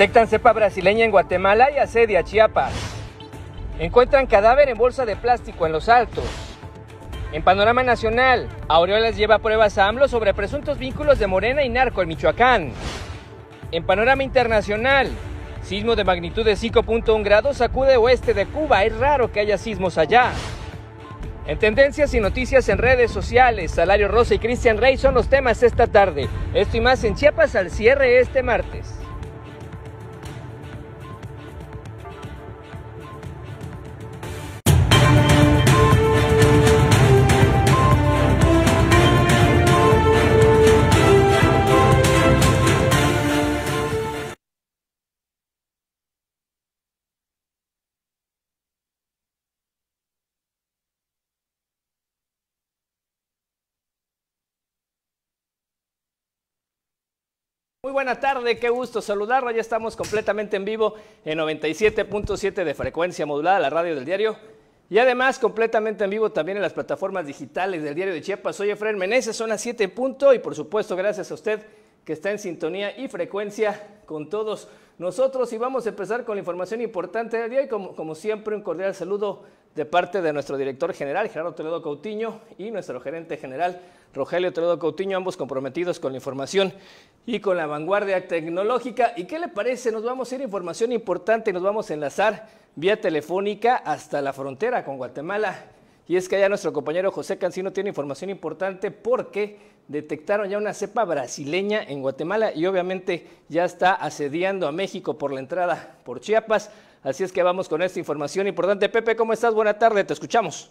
Detectan cepa brasileña en Guatemala y asedia Chiapas. Encuentran cadáver en bolsa de plástico en Los Altos. En panorama nacional, Aureolas lleva pruebas a AMLO sobre presuntos vínculos de Morena y narco en Michoacán. En panorama internacional, sismo de magnitud de 5.1 grados sacude oeste de Cuba. Es raro que haya sismos allá. En tendencias y noticias en redes sociales, Salario Rosa y Cristian Rey son los temas esta tarde. Esto y más en Chiapas al cierre este martes. Muy buena tarde, qué gusto saludarlo. Ya estamos completamente en vivo en 97.7 de frecuencia modulada, la radio del diario. Y además completamente en vivo también en las plataformas digitales del diario de Chiapas. Soy Efraín Meneses, zona las 7 punto y por supuesto gracias a usted que está en sintonía y frecuencia con todos nosotros. Y vamos a empezar con la información importante del día y como, como siempre un cordial saludo de parte de nuestro director general, Gerardo Toledo Cautiño, y nuestro gerente general, Rogelio Toledo Cautiño, ambos comprometidos con la información y con la vanguardia tecnológica. ¿Y qué le parece? Nos vamos a ir a información importante y nos vamos a enlazar vía telefónica hasta la frontera con Guatemala. Y es que allá nuestro compañero José Cancino tiene información importante porque detectaron ya una cepa brasileña en Guatemala y obviamente ya está asediando a México por la entrada por Chiapas. Así es que vamos con esta información importante. Pepe, ¿cómo estás? Buena tarde, te escuchamos.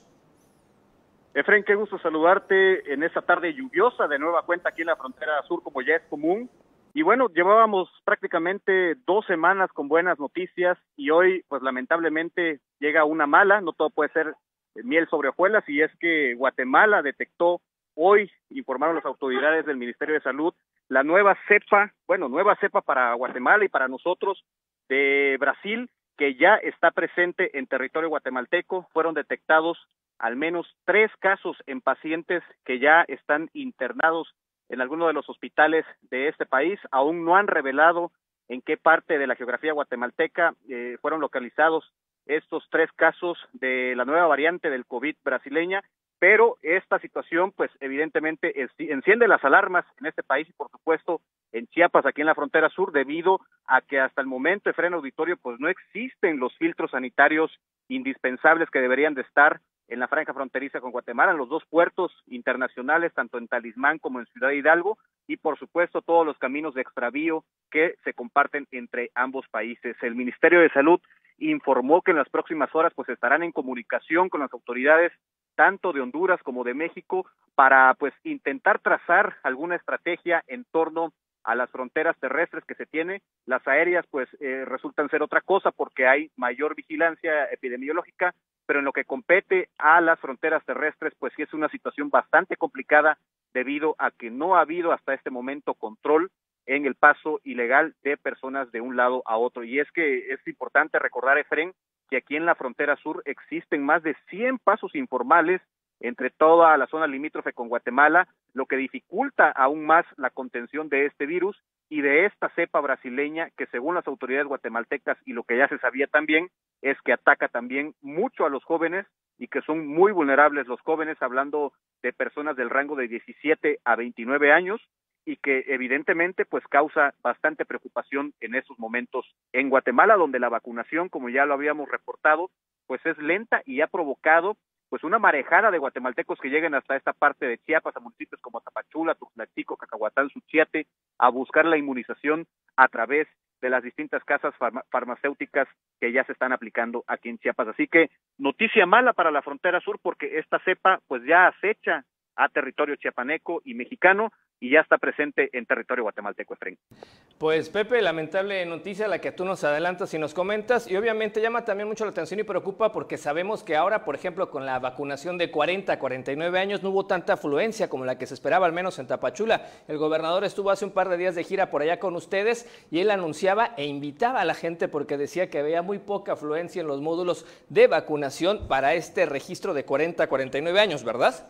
Efren, qué gusto saludarte en esta tarde lluviosa de nueva cuenta aquí en la frontera sur, como ya es común. Y bueno, llevábamos prácticamente dos semanas con buenas noticias y hoy, pues lamentablemente, llega una mala, no todo puede ser miel sobre hojuelas, y es que Guatemala detectó hoy, informaron las autoridades del Ministerio de Salud, la nueva cepa, bueno, nueva cepa para Guatemala y para nosotros de Brasil, que ya está presente en territorio guatemalteco. Fueron detectados al menos tres casos en pacientes que ya están internados en alguno de los hospitales de este país. Aún no han revelado en qué parte de la geografía guatemalteca eh, fueron localizados estos tres casos de la nueva variante del COVID brasileña pero esta situación pues evidentemente enciende las alarmas en este país y por supuesto en Chiapas, aquí en la frontera sur, debido a que hasta el momento, freno Auditorio, pues no existen los filtros sanitarios indispensables que deberían de estar en la franja fronteriza con Guatemala, en los dos puertos internacionales, tanto en Talismán como en Ciudad Hidalgo, y por supuesto todos los caminos de extravío que se comparten entre ambos países. El Ministerio de Salud informó que en las próximas horas pues estarán en comunicación con las autoridades tanto de Honduras como de México para pues intentar trazar alguna estrategia en torno a las fronteras terrestres que se tiene, las aéreas pues eh, resultan ser otra cosa porque hay mayor vigilancia epidemiológica, pero en lo que compete a las fronteras terrestres pues sí es una situación bastante complicada debido a que no ha habido hasta este momento control en el paso ilegal de personas de un lado a otro. Y es que es importante recordar, Efren, que aquí en la frontera sur existen más de 100 pasos informales entre toda la zona limítrofe con Guatemala, lo que dificulta aún más la contención de este virus y de esta cepa brasileña que según las autoridades guatemaltecas y lo que ya se sabía también es que ataca también mucho a los jóvenes y que son muy vulnerables los jóvenes, hablando de personas del rango de 17 a 29 años, y que evidentemente pues causa bastante preocupación en esos momentos en Guatemala, donde la vacunación, como ya lo habíamos reportado, pues es lenta y ha provocado pues una marejada de guatemaltecos que lleguen hasta esta parte de Chiapas, a municipios como Tapachula, Chico, Cacahuatán, Suchiate, a buscar la inmunización a través de las distintas casas farmacéuticas que ya se están aplicando aquí en Chiapas. Así que noticia mala para la frontera sur porque esta cepa pues ya acecha a territorio chiapaneco y mexicano, y ya está presente en territorio guatemalteco, Pues Pepe, lamentable noticia la que tú nos adelantas y nos comentas y obviamente llama también mucho la atención y preocupa porque sabemos que ahora, por ejemplo, con la vacunación de 40 a 49 años no hubo tanta afluencia como la que se esperaba, al menos en Tapachula. El gobernador estuvo hace un par de días de gira por allá con ustedes y él anunciaba e invitaba a la gente porque decía que había muy poca afluencia en los módulos de vacunación para este registro de 40 a 49 años, ¿verdad?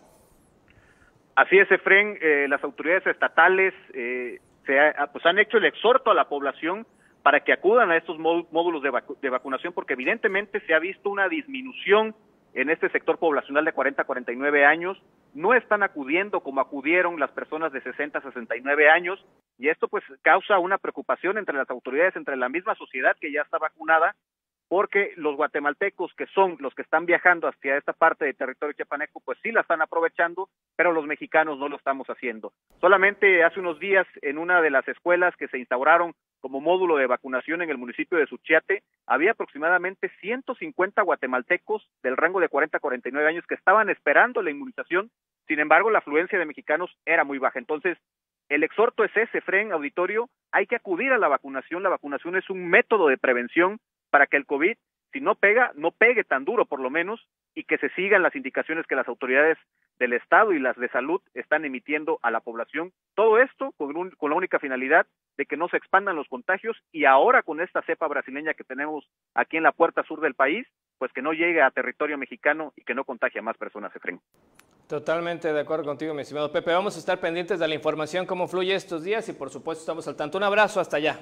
Así es, Efren, eh, las autoridades estatales eh, se ah, pues han hecho el exhorto a la población para que acudan a estos módulos de, de vacunación, porque evidentemente se ha visto una disminución en este sector poblacional de 40 a 49 años, no están acudiendo como acudieron las personas de 60 a 69 años y esto pues causa una preocupación entre las autoridades, entre la misma sociedad que ya está vacunada porque los guatemaltecos que son los que están viajando hacia esta parte del territorio chiapaneco, pues sí la están aprovechando, pero los mexicanos no lo estamos haciendo. Solamente hace unos días en una de las escuelas que se instauraron como módulo de vacunación en el municipio de Suchiate, había aproximadamente 150 guatemaltecos del rango de 40 a 49 años que estaban esperando la inmunización, sin embargo la afluencia de mexicanos era muy baja. Entonces, el exhorto es ese, Fren, auditorio, hay que acudir a la vacunación, la vacunación es un método de prevención para que el COVID, si no pega, no pegue tan duro por lo menos y que se sigan las indicaciones que las autoridades del Estado y las de salud están emitiendo a la población. Todo esto con, con, la única finalidad de que no se expandan los contagios y ahora con esta cepa brasileña que tenemos aquí en la puerta sur del país, pues que no llegue a territorio mexicano y que no contagie a más personas, Efren. Totalmente de acuerdo contigo, mi estimado Pepe. Vamos a estar pendientes de la información, cómo fluye estos días y por supuesto estamos al tanto. Un abrazo, hasta allá.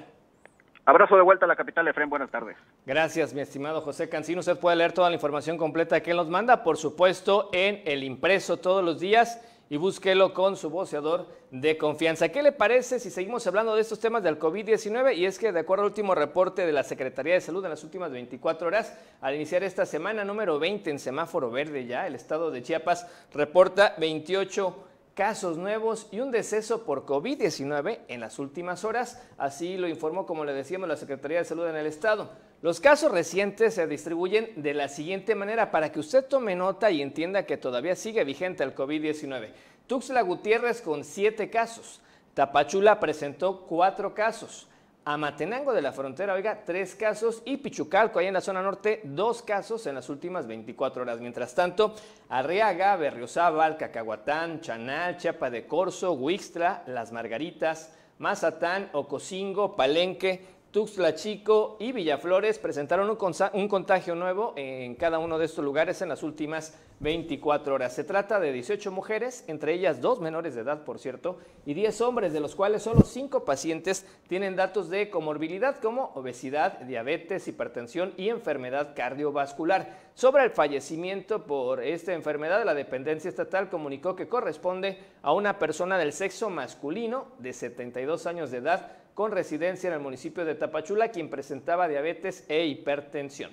Abrazo de vuelta a la capital, de fren Buenas tardes. Gracias, mi estimado José Cancino. Usted puede leer toda la información completa que él nos manda, por supuesto, en el impreso todos los días y búsquelo con su voceador de confianza. ¿Qué le parece si seguimos hablando de estos temas del COVID-19? Y es que, de acuerdo al último reporte de la Secretaría de Salud en las últimas 24 horas, al iniciar esta semana número 20 en semáforo verde ya, el estado de Chiapas reporta 28 casos nuevos y un deceso por COVID-19 en las últimas horas, así lo informó, como le decíamos, la Secretaría de Salud en el Estado. Los casos recientes se distribuyen de la siguiente manera para que usted tome nota y entienda que todavía sigue vigente el COVID-19. Tuxla Gutiérrez con siete casos, Tapachula presentó cuatro casos, Amatenango de la frontera, oiga, tres casos y Pichucalco, ahí en la zona norte, dos casos en las últimas 24 horas. Mientras tanto, Arriaga, Berriozábal, Cacahuatán, Chanal, Chiapa de Corzo, Huixtla, Las Margaritas, Mazatán, Ocosingo, Palenque, Tuxtla Chico y Villaflores presentaron un, un contagio nuevo en cada uno de estos lugares en las últimas 24 horas. Se trata de 18 mujeres, entre ellas dos menores de edad, por cierto, y 10 hombres, de los cuales solo 5 pacientes tienen datos de comorbilidad como obesidad, diabetes, hipertensión y enfermedad cardiovascular. Sobre el fallecimiento por esta enfermedad, la dependencia estatal comunicó que corresponde a una persona del sexo masculino de 72 años de edad con residencia en el municipio de Tapachula, quien presentaba diabetes e hipertensión.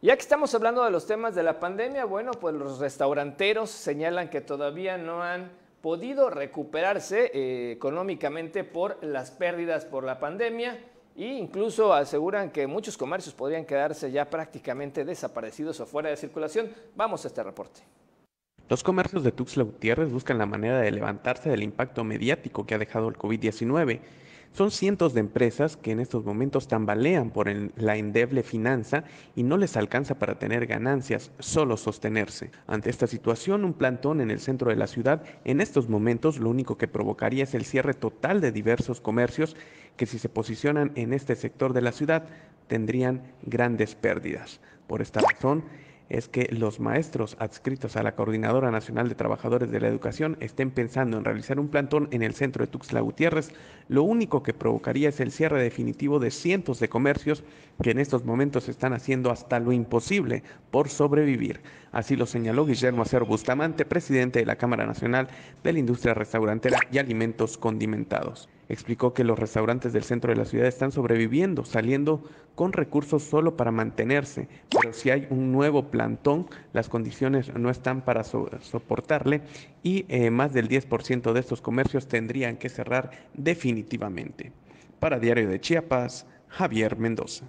Ya que estamos hablando de los temas de la pandemia, bueno, pues los restauranteros señalan que todavía no han podido recuperarse eh, económicamente por las pérdidas por la pandemia e incluso aseguran que muchos comercios podrían quedarse ya prácticamente desaparecidos o fuera de circulación. Vamos a este reporte. Los comercios de Tuxtla Gutiérrez buscan la manera de levantarse del impacto mediático que ha dejado el COVID-19. Son cientos de empresas que en estos momentos tambalean por la endeble finanza y no les alcanza para tener ganancias, solo sostenerse. Ante esta situación, un plantón en el centro de la ciudad en estos momentos lo único que provocaría es el cierre total de diversos comercios que si se posicionan en este sector de la ciudad tendrían grandes pérdidas. Por esta razón, es que los maestros adscritos a la Coordinadora Nacional de Trabajadores de la Educación estén pensando en realizar un plantón en el centro de Tuxtla Gutiérrez, lo único que provocaría es el cierre definitivo de cientos de comercios que en estos momentos están haciendo hasta lo imposible por sobrevivir. Así lo señaló Guillermo Acer Bustamante, presidente de la Cámara Nacional de la Industria Restaurantera y Alimentos Condimentados. Explicó que los restaurantes del centro de la ciudad están sobreviviendo, saliendo con recursos solo para mantenerse, pero si hay un nuevo plantón, las condiciones no están para soportarle y eh, más del 10% de estos comercios tendrían que cerrar definitivamente. Para Diario de Chiapas, Javier Mendoza.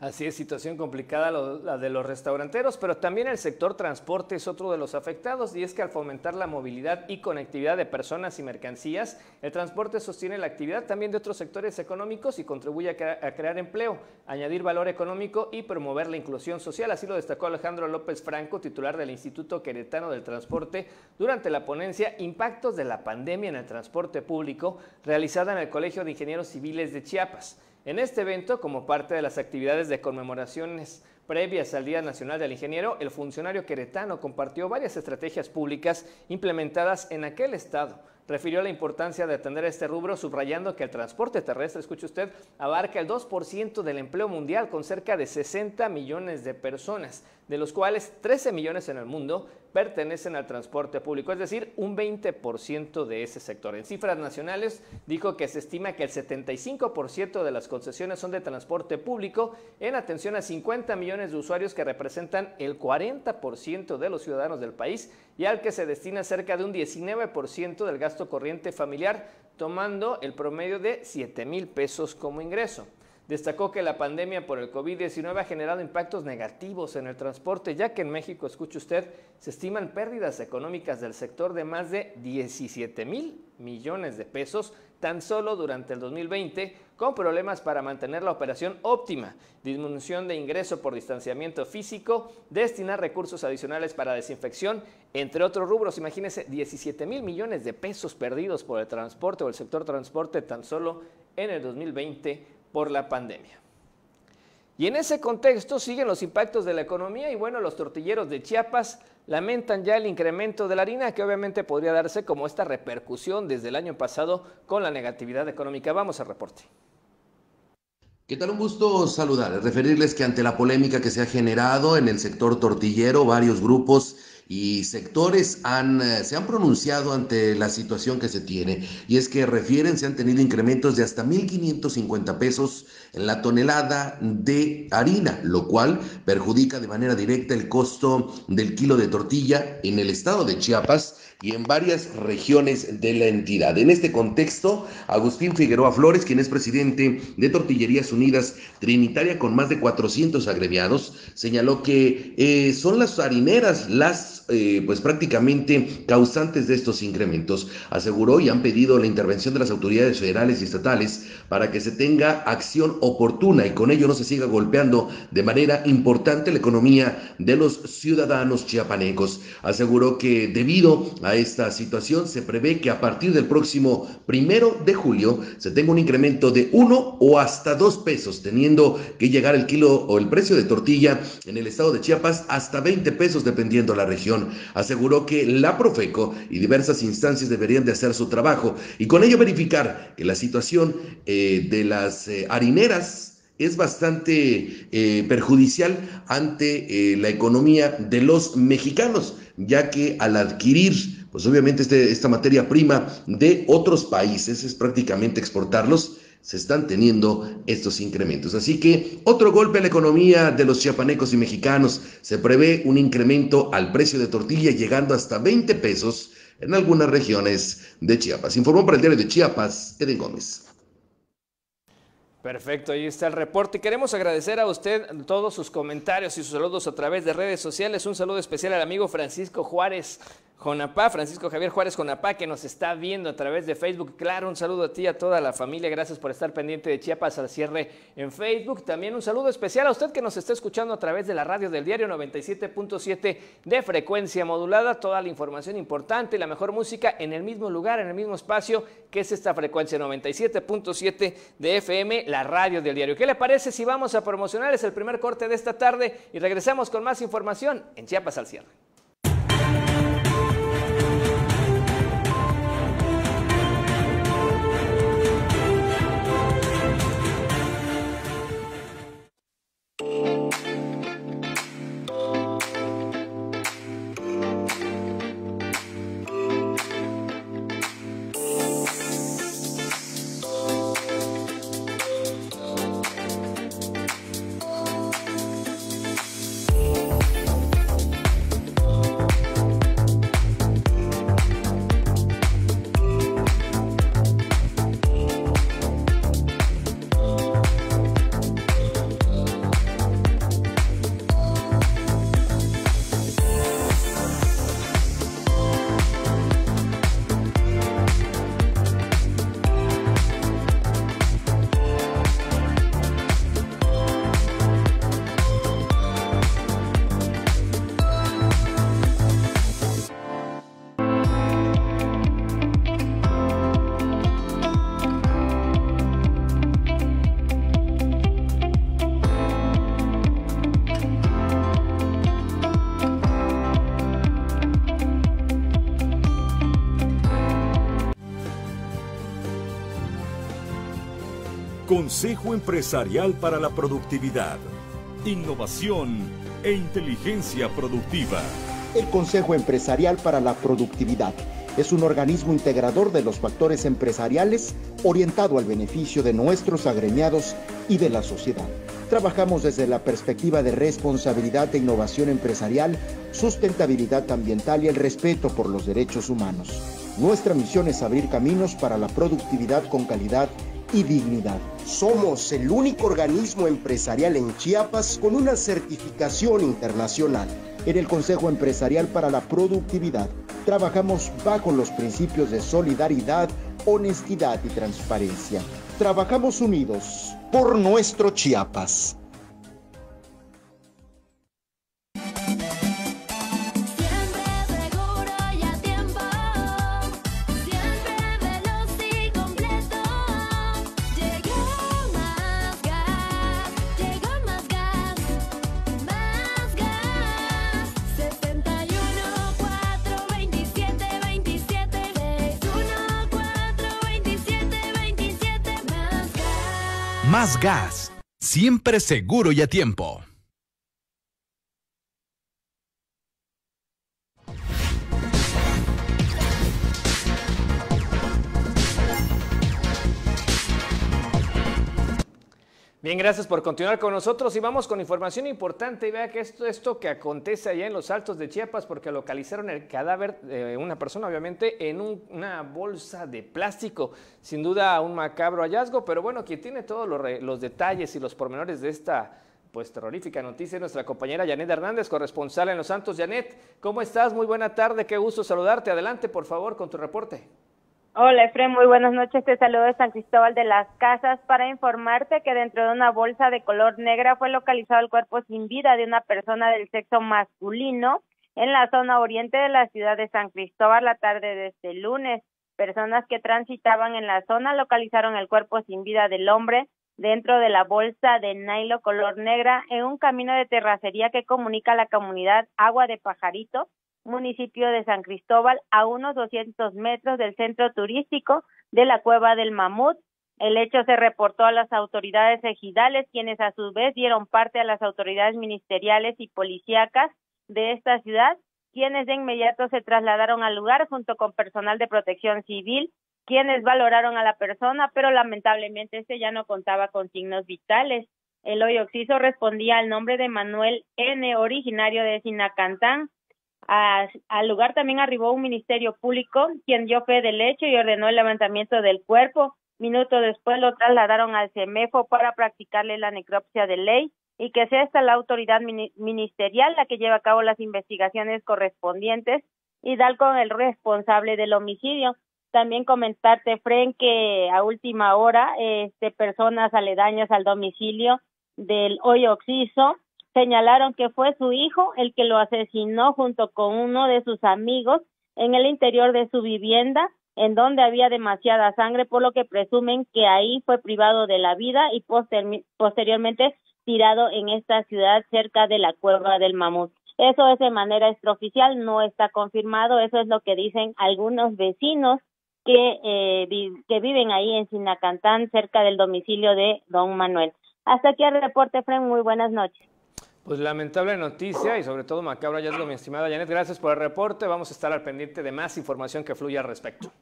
Así es, situación complicada la de los restauranteros, pero también el sector transporte es otro de los afectados y es que al fomentar la movilidad y conectividad de personas y mercancías, el transporte sostiene la actividad también de otros sectores económicos y contribuye a, a crear empleo, añadir valor económico y promover la inclusión social. Así lo destacó Alejandro López Franco, titular del Instituto Queretano del Transporte, durante la ponencia Impactos de la pandemia en el transporte público realizada en el Colegio de Ingenieros Civiles de Chiapas. En este evento, como parte de las actividades de conmemoraciones previas al Día Nacional del Ingeniero, el funcionario queretano compartió varias estrategias públicas implementadas en aquel estado. Refirió la importancia de atender este rubro subrayando que el transporte terrestre, escuche usted, abarca el 2% del empleo mundial con cerca de 60 millones de personas de los cuales 13 millones en el mundo pertenecen al transporte público, es decir, un 20% de ese sector. En cifras nacionales dijo que se estima que el 75% de las concesiones son de transporte público en atención a 50 millones de usuarios que representan el 40% de los ciudadanos del país y al que se destina cerca de un 19% del gasto corriente familiar, tomando el promedio de 7 mil pesos como ingreso destacó que la pandemia por el COVID-19 ha generado impactos negativos en el transporte, ya que en México, escuche usted, se estiman pérdidas económicas del sector de más de 17 mil millones de pesos tan solo durante el 2020, con problemas para mantener la operación óptima, disminución de ingreso por distanciamiento físico, destinar recursos adicionales para desinfección, entre otros rubros. imagínese, 17 mil millones de pesos perdidos por el transporte o el sector transporte tan solo en el 2020 por la pandemia. Y en ese contexto siguen los impactos de la economía y bueno, los tortilleros de Chiapas lamentan ya el incremento de la harina que obviamente podría darse como esta repercusión desde el año pasado con la negatividad económica. Vamos al reporte. ¿Qué tal? Un gusto saludarles. Referirles que ante la polémica que se ha generado en el sector tortillero, varios grupos y sectores han, eh, se han pronunciado ante la situación que se tiene. Y es que refieren, se han tenido incrementos de hasta 1.550 pesos en la tonelada de harina, lo cual perjudica de manera directa el costo del kilo de tortilla en el estado de Chiapas y en varias regiones de la entidad. En este contexto, Agustín Figueroa Flores, quien es presidente de Tortillerías Unidas Trinitaria con más de 400 agremiados, señaló que eh, son las harineras las eh, pues prácticamente causantes de estos incrementos. Aseguró y han pedido la intervención de las autoridades federales y estatales para que se tenga acción oportuna y con ello no se siga golpeando de manera importante la economía de los ciudadanos chiapanecos. Aseguró que debido a esta situación se prevé que a partir del próximo primero de julio se tenga un incremento de uno o hasta dos pesos, teniendo que llegar el kilo o el precio de tortilla en el estado de Chiapas hasta 20 pesos dependiendo la región aseguró que la Profeco y diversas instancias deberían de hacer su trabajo y con ello verificar que la situación eh, de las eh, harineras es bastante eh, perjudicial ante la economía de los mexicanos, ya que al adquirir, pues obviamente este, esta materia prima de otros países, es prácticamente exportarlos, se están teniendo estos incrementos. Así que otro golpe a la economía de los chiapanecos y mexicanos. Se prevé un incremento al precio de tortilla llegando hasta 20 pesos en algunas regiones de Chiapas. Informó para el diario de Chiapas, Eden Gómez. Perfecto, ahí está el reporte. Queremos agradecer a usted todos sus comentarios y sus saludos a través de redes sociales. Un saludo especial al amigo Francisco Juárez Jonapá, Francisco Javier Juárez Jonapá, que nos está viendo a través de Facebook. Claro, un saludo a ti y a toda la familia. Gracias por estar pendiente de Chiapas al cierre en Facebook. También un saludo especial a usted que nos está escuchando a través de la radio del diario 97.7 de frecuencia modulada. Toda la información importante y la mejor música en el mismo lugar, en el mismo espacio, que es esta frecuencia 97.7 de FM, la radio del diario. ¿Qué le parece si vamos a promocionar? Es el primer corte de esta tarde y regresamos con más información en Chiapas al cierre. Consejo Empresarial para la Productividad, Innovación e Inteligencia Productiva. El Consejo Empresarial para la Productividad es un organismo integrador de los factores empresariales orientado al beneficio de nuestros agremiados y de la sociedad. Trabajamos desde la perspectiva de responsabilidad e innovación empresarial, sustentabilidad ambiental y el respeto por los derechos humanos. Nuestra misión es abrir caminos para la productividad con calidad y dignidad. Somos el único organismo empresarial en Chiapas con una certificación internacional. En el Consejo Empresarial para la Productividad trabajamos bajo los principios de solidaridad, honestidad y transparencia. Trabajamos unidos por nuestro Chiapas. Más gas. Siempre seguro y a tiempo. Bien, gracias por continuar con nosotros y vamos con información importante. Vea que esto, esto que acontece allá en los Altos de Chiapas, porque localizaron el cadáver de una persona, obviamente, en una bolsa de plástico. Sin duda, un macabro hallazgo, pero bueno, quien tiene todos los, detalles y los pormenores de esta pues terrorífica noticia, es nuestra compañera Janet Hernández, corresponsal en Los Santos. Janet, ¿cómo estás? Muy buena tarde, qué gusto saludarte. Adelante, por favor, con tu reporte. Hola Efren, muy buenas noches. Te saludo de San Cristóbal de las Casas para informarte que dentro de una bolsa de color negra fue localizado el cuerpo sin vida de una persona del sexo masculino en la zona oriente de la ciudad de San Cristóbal la tarde de este lunes. Personas que transitaban en la zona localizaron el cuerpo sin vida del hombre dentro de la bolsa de nylon color negra en un camino de terracería que comunica la comunidad Agua de Pajarito municipio de San Cristóbal, a unos 200 metros del centro turístico de la Cueva del Mamut. El hecho se reportó a las autoridades ejidales, quienes a su vez dieron parte a las autoridades ministeriales y policíacas de esta ciudad, quienes de inmediato se trasladaron al lugar junto con personal de protección civil, quienes valoraron a la persona, pero lamentablemente este ya no contaba con signos vitales. El hoy oxiso respondía al nombre de Manuel N., originario de Sinacantán, al lugar también arribó un ministerio público, quien dio fe del hecho y ordenó el levantamiento del cuerpo. Minutos después lo trasladaron al CEMEFO para practicarle la necropsia de ley y que sea esta la autoridad ministerial la que lleva a cabo las investigaciones correspondientes y dar con el responsable del homicidio. También comentarte, Fren, que a última hora este, personas aledañas al domicilio del hoy Oxiso Señalaron que fue su hijo el que lo asesinó junto con uno de sus amigos en el interior de su vivienda, en donde había demasiada sangre, por lo que presumen que ahí fue privado de la vida y posteriormente tirado en esta ciudad cerca de la cueva del mamut. Eso es de manera extraoficial, no está confirmado, eso es lo que dicen algunos vecinos que, eh, que viven ahí en Sinacantán, cerca del domicilio de don Manuel. Hasta aquí el reporte, Fren, muy buenas noches. Pues lamentable noticia y sobre todo macabro lo mi estimada Janet. Gracias por el reporte. Vamos a estar al pendiente de más información que fluya al respecto.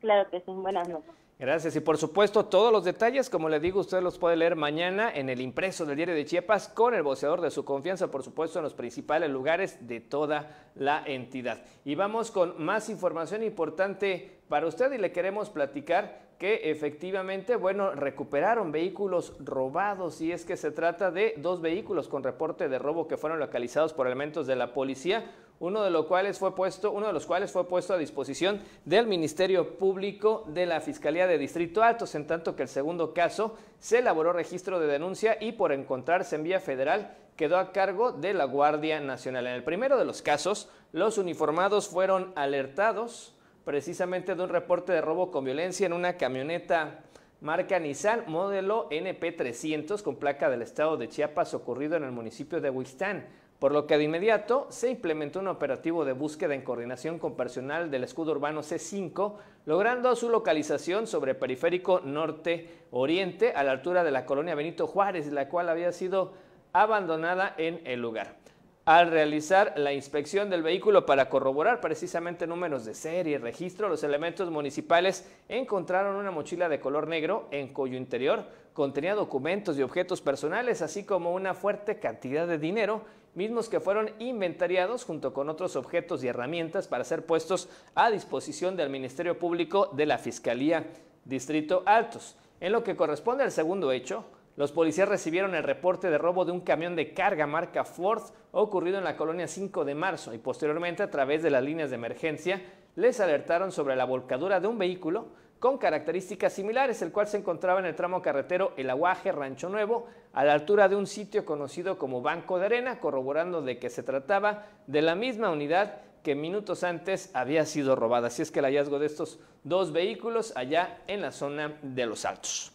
Claro que sí. Buenas noches. Gracias. Y por supuesto, todos los detalles, como le digo, usted los puede leer mañana en el impreso del diario de Chiapas con el voceador de su confianza, por supuesto, en los principales lugares de toda la entidad. Y vamos con más información importante para usted y le queremos platicar que efectivamente, bueno, recuperaron vehículos robados y es que se trata de dos vehículos con reporte de robo que fueron localizados por elementos de la policía uno de, los cuales fue puesto, uno de los cuales fue puesto a disposición del Ministerio Público de la Fiscalía de Distrito Altos, en tanto que el segundo caso se elaboró registro de denuncia y por encontrarse en vía federal quedó a cargo de la Guardia Nacional. En el primero de los casos, los uniformados fueron alertados precisamente de un reporte de robo con violencia en una camioneta marca Nissan modelo NP300 con placa del estado de Chiapas ocurrido en el municipio de Huistán por lo que de inmediato se implementó un operativo de búsqueda en coordinación con personal del escudo urbano C5, logrando su localización sobre periférico norte-oriente a la altura de la colonia Benito Juárez, la cual había sido abandonada en el lugar. Al realizar la inspección del vehículo para corroborar precisamente números de serie y registro, los elementos municipales encontraron una mochila de color negro en cuyo interior contenía documentos y objetos personales, así como una fuerte cantidad de dinero mismos que fueron inventariados junto con otros objetos y herramientas para ser puestos a disposición del Ministerio Público de la Fiscalía Distrito Altos. En lo que corresponde al segundo hecho, los policías recibieron el reporte de robo de un camión de carga marca Ford ocurrido en la colonia 5 de marzo y posteriormente a través de las líneas de emergencia les alertaron sobre la volcadura de un vehículo con características similares, el cual se encontraba en el tramo carretero El Aguaje Rancho Nuevo, a la altura de un sitio conocido como Banco de Arena, corroborando de que se trataba de la misma unidad que minutos antes había sido robada. Así es que el hallazgo de estos dos vehículos allá en la zona de Los Altos.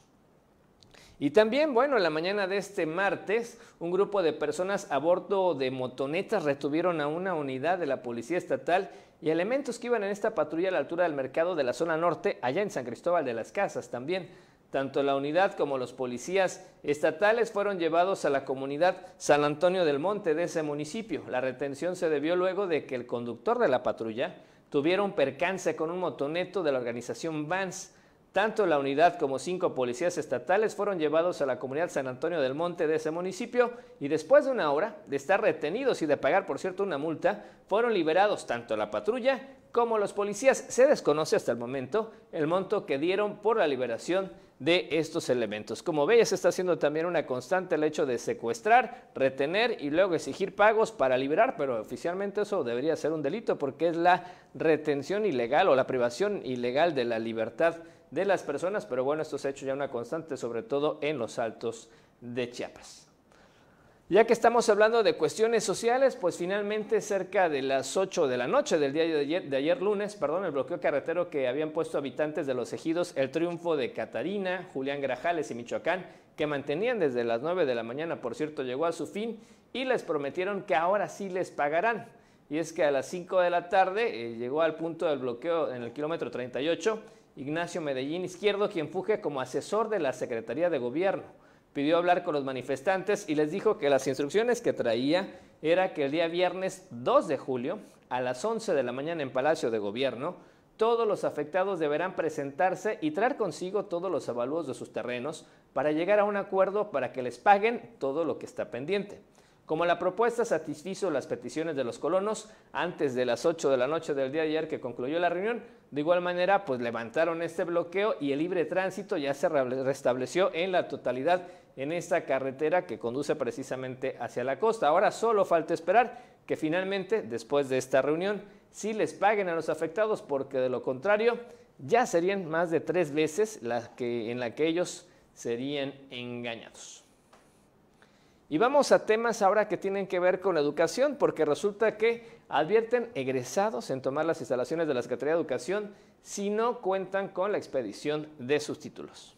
Y también, bueno, en la mañana de este martes, un grupo de personas a bordo de motonetas retuvieron a una unidad de la Policía Estatal y elementos que iban en esta patrulla a la altura del mercado de la zona norte, allá en San Cristóbal de las Casas también. Tanto la unidad como los policías estatales fueron llevados a la comunidad San Antonio del Monte de ese municipio. La retención se debió luego de que el conductor de la patrulla tuviera un percance con un motoneto de la organización Vans. Tanto la unidad como cinco policías estatales fueron llevados a la comunidad San Antonio del Monte de ese municipio y después de una hora de estar retenidos y de pagar, por cierto, una multa, fueron liberados tanto la patrulla como los policías. Se desconoce hasta el momento el monto que dieron por la liberación de estos elementos. Como veis, está haciendo también una constante el hecho de secuestrar, retener y luego exigir pagos para liberar, pero oficialmente eso debería ser un delito porque es la retención ilegal o la privación ilegal de la libertad de las personas, pero bueno, esto se ha hecho ya una constante, sobre todo en los altos de Chiapas. Ya que estamos hablando de cuestiones sociales, pues finalmente cerca de las 8 de la noche del día de ayer, lunes, perdón, el bloqueo carretero que habían puesto habitantes de los ejidos El Triunfo de Catarina, Julián Grajales y Michoacán, que mantenían desde las 9 de la mañana, por cierto, llegó a su fin y les prometieron que ahora sí les pagarán. Y es que a las 5 de la tarde eh, llegó al punto del bloqueo en el kilómetro 38 Ignacio Medellín Izquierdo, quien fuge como asesor de la Secretaría de Gobierno. Pidió hablar con los manifestantes y les dijo que las instrucciones que traía era que el día viernes 2 de julio, a las 11 de la mañana en Palacio de Gobierno, todos los afectados deberán presentarse y traer consigo todos los avalúos de sus terrenos para llegar a un acuerdo para que les paguen todo lo que está pendiente. Como la propuesta satisfizo las peticiones de los colonos antes de las 8 de la noche del día de ayer que concluyó la reunión, de igual manera pues levantaron este bloqueo y el libre tránsito ya se restableció en la totalidad en esta carretera que conduce precisamente hacia la costa. Ahora solo falta esperar que finalmente después de esta reunión sí les paguen a los afectados porque de lo contrario ya serían más de tres veces las que, en la que ellos serían engañados. Y vamos a temas ahora que tienen que ver con la educación, porque resulta que advierten egresados en tomar las instalaciones de la Secretaría de Educación si no cuentan con la expedición de sus títulos.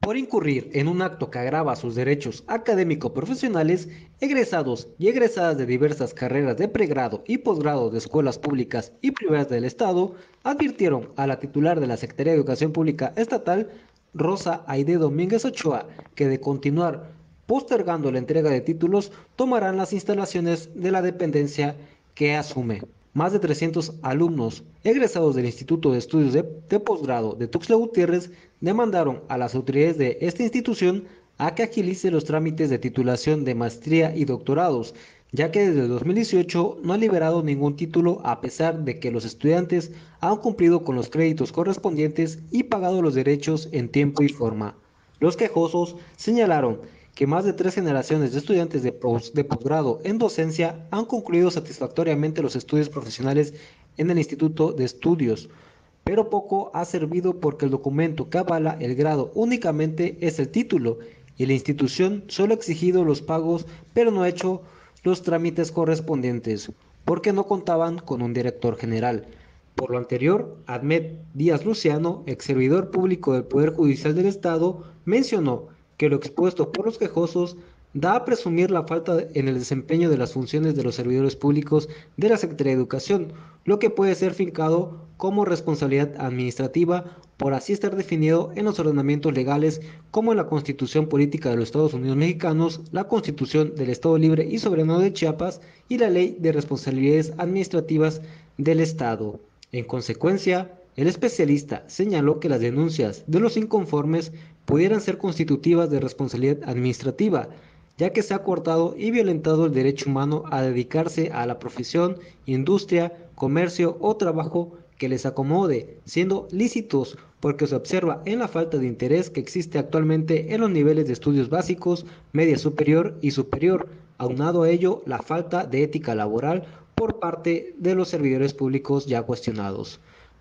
Por incurrir en un acto que agrava sus derechos académico-profesionales, egresados y egresadas de diversas carreras de pregrado y posgrado de escuelas públicas y privadas del Estado advirtieron a la titular de la Secretaría de Educación Pública Estatal, Rosa Aide Domínguez Ochoa, que de continuar postergando la entrega de títulos, tomarán las instalaciones de la dependencia que asume. Más de 300 alumnos egresados del Instituto de Estudios de, Postgrado Posgrado de Tuxtla Gutiérrez demandaron a las autoridades de esta institución a que agilice los trámites de titulación de maestría y doctorados ya que desde 2018 no ha liberado ningún título a pesar de que los estudiantes han cumplido con los créditos correspondientes y pagado los derechos en tiempo y forma. Los quejosos señalaron que más de tres generaciones de estudiantes de, de posgrado en docencia han concluido satisfactoriamente los estudios profesionales en el Instituto de Estudios, pero poco ha servido porque el documento que avala el grado únicamente es el título y la institución solo ha exigido los pagos, pero no ha hecho los trámites correspondientes, porque no contaban con un director general. Por lo anterior, Ahmed Díaz Luciano, ex servidor público del Poder Judicial del Estado, mencionó que lo expuesto por los quejosos da a presumir la falta en el desempeño de las funciones de los servidores públicos de la Secretaría de Educación, lo que puede ser fincado como responsabilidad administrativa por así estar definido en los ordenamientos legales como en la Constitución Política de los Estados Unidos Mexicanos, la Constitución del Estado Libre y Soberano de Chiapas y la Ley de Responsabilidades Administrativas del Estado. En consecuencia, el especialista señaló que las denuncias de los inconformes pudieran ser constitutivas de responsabilidad administrativa, ya que se ha cortado y violentado el derecho humano a dedicarse a la profesión, industria, comercio o trabajo que les acomode, siendo lícitos porque se observa en la falta de interés que existe actualmente en los niveles de estudios básicos, media superior y superior, aunado a ello la falta de ética laboral por parte de los servidores públicos ya cuestionados.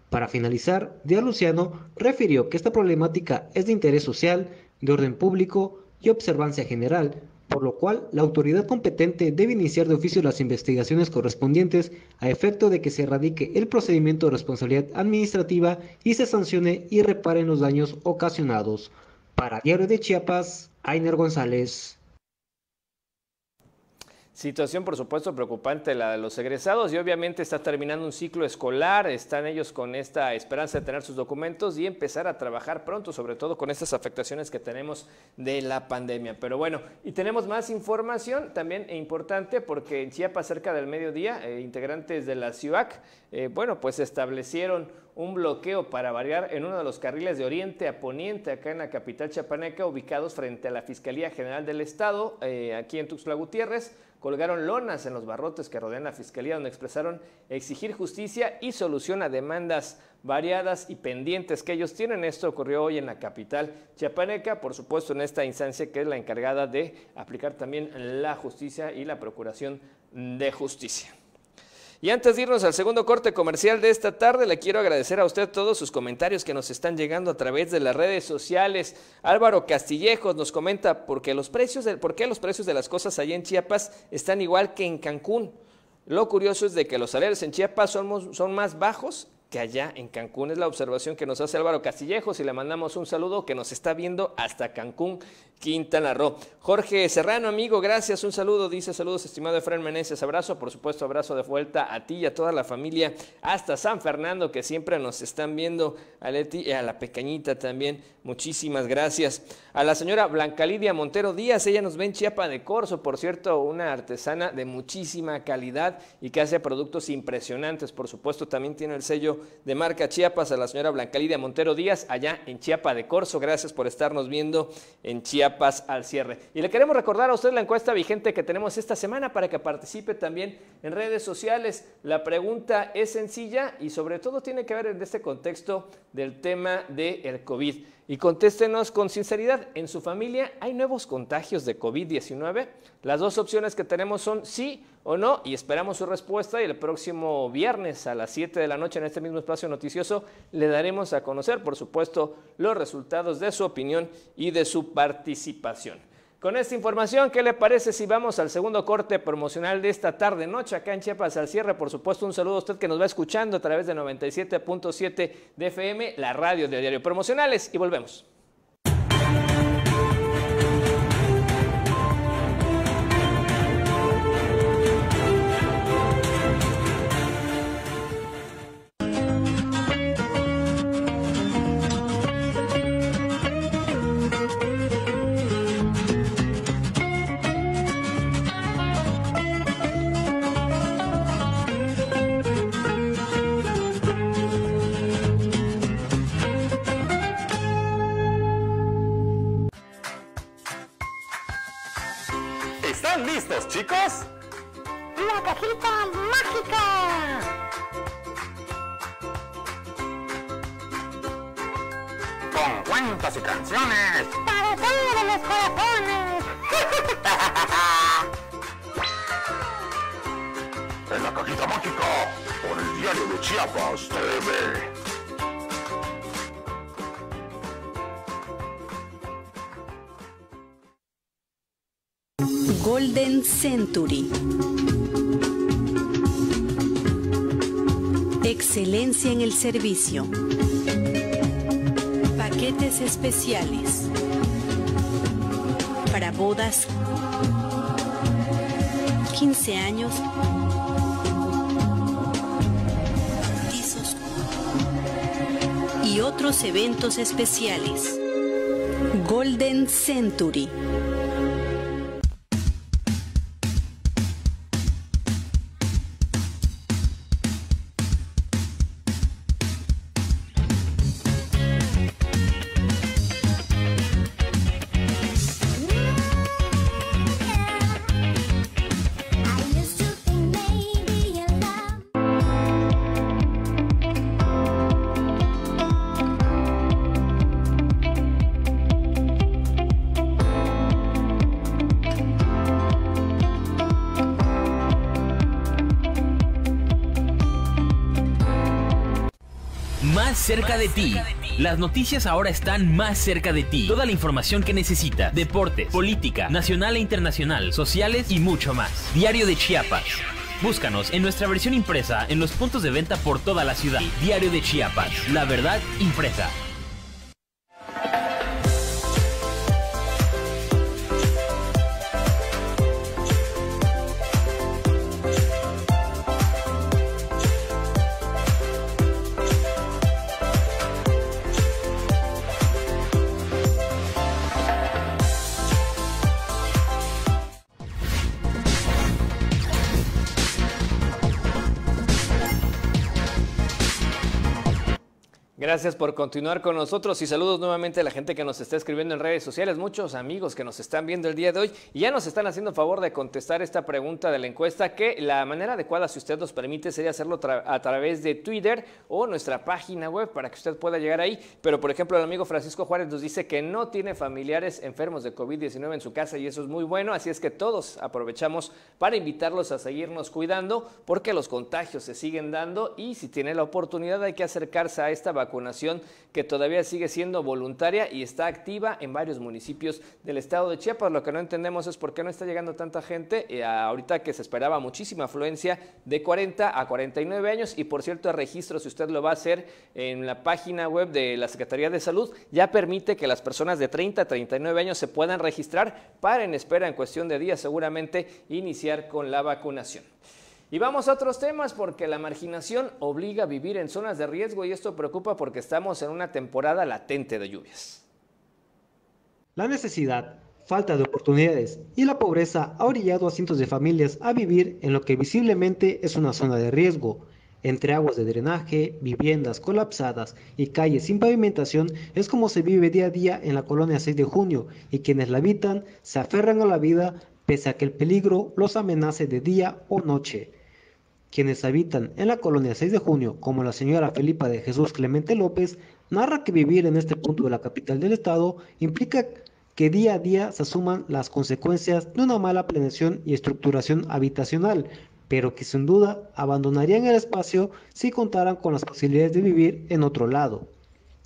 Para finalizar, Díaz Luciano refirió que esta problemática es de interés social, de orden público y observancia general, por lo cual la autoridad competente debe iniciar de oficio las investigaciones correspondientes a efecto de que se erradique el procedimiento de responsabilidad administrativa y se sancione y reparen los daños ocasionados. Para Diario de Chiapas, Ainer González. Situación, por supuesto, preocupante la de los egresados y obviamente está terminando un ciclo escolar, están ellos con esta esperanza de tener sus documentos y empezar a trabajar pronto, sobre todo con estas afectaciones que tenemos de la pandemia. Pero bueno, y tenemos más información también e importante porque en Chiapas, cerca del mediodía, eh, integrantes de la CIUAC, eh, bueno, pues establecieron un bloqueo para variar en uno de los carriles de oriente a poniente acá en la capital chapaneca, ubicados frente a la Fiscalía General del Estado, eh, aquí en Tuxtla Gutiérrez colgaron lonas en los barrotes que rodean la fiscalía donde expresaron exigir justicia y solución a demandas variadas y pendientes que ellos tienen. Esto ocurrió hoy en la capital chiapaneca, por supuesto en esta instancia que es la encargada de aplicar también la justicia y la procuración de justicia. Y antes de irnos al segundo corte comercial de esta tarde, le quiero agradecer a usted todos sus comentarios que nos están llegando a través de las redes sociales. Álvaro Castillejos nos comenta por qué los precios de, por qué los precios de las cosas allá en Chiapas están igual que en Cancún. Lo curioso es de que los salarios en Chiapas son más bajos que allá en Cancún. Es la observación que nos hace Álvaro Castillejos y le mandamos un saludo que nos está viendo hasta Cancún. Quintana Roo. Jorge Serrano, amigo, gracias. Un saludo, dice saludos, estimado Efraín Meneses. Abrazo, por supuesto, abrazo de vuelta a ti y a toda la familia, hasta San Fernando, que siempre nos están viendo, a Leti y eh, a la pequeñita también. Muchísimas gracias. A la señora Blanca Lidia Montero Díaz, ella nos ve en Chiapa de Corzo, por cierto, una artesana de muchísima calidad y que hace productos impresionantes. Por supuesto, también tiene el sello de marca Chiapas. A la señora Blanca Lidia Montero Díaz, allá en Chiapa de Corzo. Gracias por estarnos viendo en Chiapas paz al cierre. Y le queremos recordar a usted la encuesta vigente que tenemos esta semana para que participe también en redes sociales. La pregunta es sencilla y sobre todo tiene que ver en este contexto del tema del COVID. Y contéstenos con sinceridad, ¿en su familia hay nuevos contagios de COVID-19? Las dos opciones que tenemos son sí o no y esperamos su respuesta y el próximo viernes a las 7 de la noche en este mismo espacio noticioso le daremos a conocer, por supuesto, los resultados de su opinión y de su participación. Con esta información, ¿qué le parece si vamos al segundo corte promocional de esta tarde noche acá en Chiapas al cierre? Por supuesto, un saludo a usted que nos va escuchando a través de 97.7 DFM, la radio de Diario Promocionales y volvemos. chicos? ¡La cajita mágica! Con cuentas y canciones. ¡Para todos los corazones! en la cajita mágica, por el diario de Chiapas TV. Golden Century. Excelencia en el servicio. Paquetes especiales. Para bodas, 15 años, y otros eventos especiales. Golden Century. de ti. Las noticias ahora están más cerca de ti. Toda la información que necesitas. Deportes, política, nacional e internacional, sociales y mucho más. Diario de Chiapas. Búscanos en nuestra versión impresa en los puntos de venta por toda la ciudad. Diario de Chiapas. La verdad impresa. Gracias por continuar con nosotros y saludos nuevamente a la gente que nos está escribiendo en redes sociales, muchos amigos que nos están viendo el día de hoy y ya nos están haciendo favor de contestar esta pregunta de la encuesta que la manera adecuada, si usted nos permite, sería hacerlo a través de Twitter o nuestra página web para que usted pueda llegar ahí. Pero por ejemplo, el amigo Francisco Juárez nos dice que no tiene familiares enfermos de COVID-19 en su casa y eso es muy bueno, así es que todos aprovechamos para invitarlos a seguirnos cuidando porque los contagios se siguen dando y si tiene la oportunidad hay que acercarse a esta vacuna vacunación que todavía sigue siendo voluntaria y está activa en varios municipios del estado de Chiapas. Lo que no entendemos es por qué no está llegando tanta gente eh, ahorita que se esperaba muchísima afluencia de 40 a 49 años. Y por cierto, el registro, si usted lo va a hacer en la página web de la Secretaría de Salud, ya permite que las personas de 30 a 39 años se puedan registrar para en espera en cuestión de días seguramente iniciar con la vacunación. Y vamos a otros temas porque la marginación obliga a vivir en zonas de riesgo y esto preocupa porque estamos en una temporada latente de lluvias. La necesidad, falta de oportunidades y la pobreza ha orillado a cientos de familias a vivir en lo que visiblemente es una zona de riesgo. Entre aguas de drenaje, viviendas colapsadas y calles sin pavimentación es como se vive día a día en la colonia 6 de junio y quienes la habitan se aferran a la vida pese a que el peligro los amenace de día o noche. Quienes habitan en la colonia 6 de junio, como la señora Felipa de Jesús Clemente López, narra que vivir en este punto de la capital del estado implica que día a día se asuman las consecuencias de una mala planeación y estructuración habitacional, pero que sin duda abandonarían el espacio si contaran con las posibilidades de vivir en otro lado.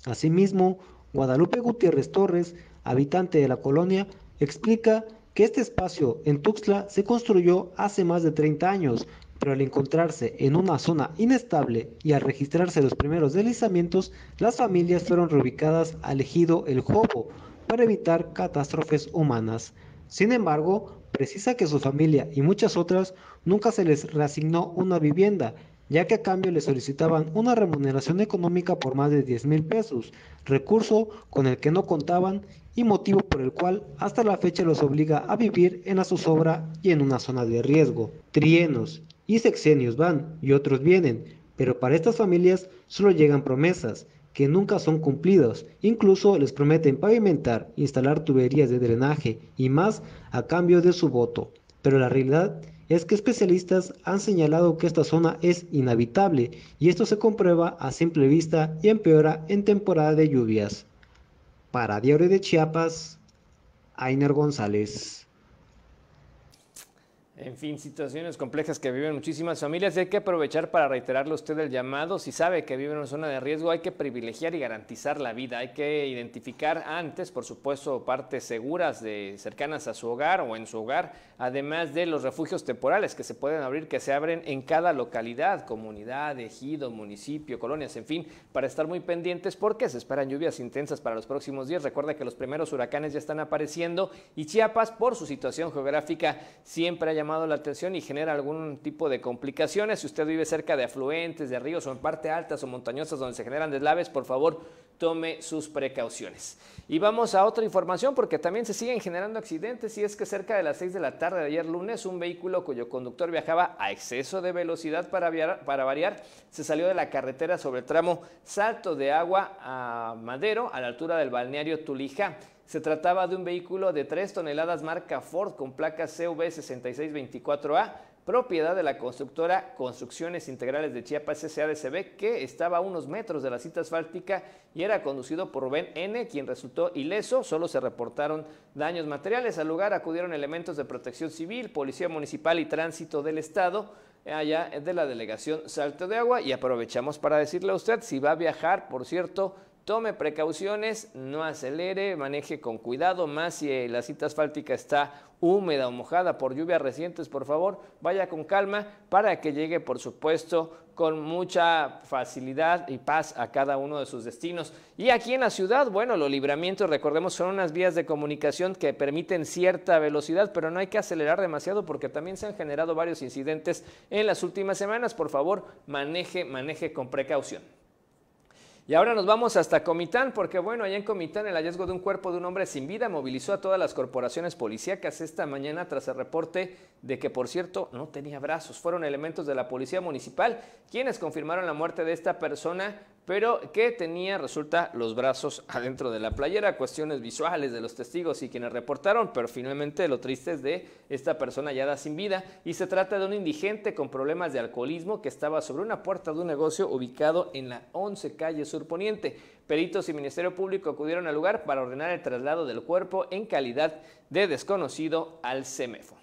Asimismo, Guadalupe Gutiérrez Torres, habitante de la colonia, explica que este espacio en Tuxtla se construyó hace más de 30 años, pero al encontrarse en una zona inestable y al registrarse los primeros deslizamientos, las familias fueron reubicadas al ejido El Jobo para evitar catástrofes humanas. Sin embargo, precisa que su familia y muchas otras nunca se les reasignó una vivienda, ya que a cambio le solicitaban una remuneración económica por más de 10 mil pesos, recurso con el que no contaban y motivo por el cual hasta la fecha los obliga a vivir en la zozobra y en una zona de riesgo. Trienos, y sexenios van y otros vienen, pero para estas familias solo llegan promesas que nunca son cumplidas. Incluso les prometen pavimentar, instalar tuberías de drenaje y más a cambio de su voto. Pero la realidad es que especialistas han señalado que esta zona es inhabitable y esto se comprueba a simple vista y empeora en temporada de lluvias. Para Diario de Chiapas, Ainer González. En fin, situaciones complejas que viven muchísimas familias y hay que aprovechar para reiterarle usted el llamado. Si sabe que vive en una zona de riesgo, hay que privilegiar y garantizar la vida. Hay que identificar antes, por supuesto, partes seguras de, cercanas a su hogar o en su hogar, además de los refugios temporales que se pueden abrir, que se abren en cada localidad, comunidad, ejido, municipio, colonias, en fin, para estar muy pendientes porque se esperan lluvias intensas para los próximos días. Recuerda que los primeros huracanes ya están apareciendo y Chiapas, por su situación geográfica, siempre haya llamado la atención y genera algún tipo de complicaciones. Si usted vive cerca de afluentes, de ríos o en parte altas o montañosas donde se generan deslaves, por favor tome sus precauciones. Y vamos a otra información porque también se siguen generando accidentes y es que cerca de las 6 de la tarde de ayer lunes un vehículo cuyo conductor viajaba a exceso de velocidad para, para variar se salió de la carretera sobre el tramo Salto de Agua a Madero a la altura del balneario Tulija se trataba de un vehículo de 3 toneladas marca Ford con placa CV6624A, propiedad de la constructora Construcciones Integrales de Chiapas SADCB, que estaba a unos metros de la cita asfáltica y era conducido por Rubén N., quien resultó ileso. Solo se reportaron daños materiales. Al lugar acudieron elementos de protección civil, policía municipal y tránsito del Estado allá de la delegación Salto de Agua y aprovechamos para decirle a usted si va a viajar, por cierto, Tome precauciones, no acelere, maneje con cuidado, más si eh, la cita asfáltica está húmeda o mojada por lluvias recientes, por favor, vaya con calma para que llegue, por supuesto, con mucha facilidad y paz a cada uno de sus destinos. Y aquí en la ciudad, bueno, los libramientos, recordemos, son unas vías de comunicación que permiten cierta velocidad, pero no hay que acelerar demasiado porque también se han generado varios incidentes en las últimas semanas. Por favor, maneje, maneje con precaución. Y ahora nos vamos hasta Comitán, porque bueno, allá en Comitán el hallazgo de un cuerpo de un hombre sin vida movilizó a todas las corporaciones policíacas esta mañana tras el reporte de que, por cierto, no tenía brazos. Fueron elementos de la policía municipal quienes confirmaron la muerte de esta persona pero que tenía, resulta, los brazos adentro de la playera, cuestiones visuales de los testigos y quienes reportaron, pero finalmente lo triste es de esta persona hallada sin vida y se trata de un indigente con problemas de alcoholismo que estaba sobre una puerta de un negocio ubicado en la 11 calle surponiente. Peritos y Ministerio Público acudieron al lugar para ordenar el traslado del cuerpo en calidad de desconocido al CEMEFO.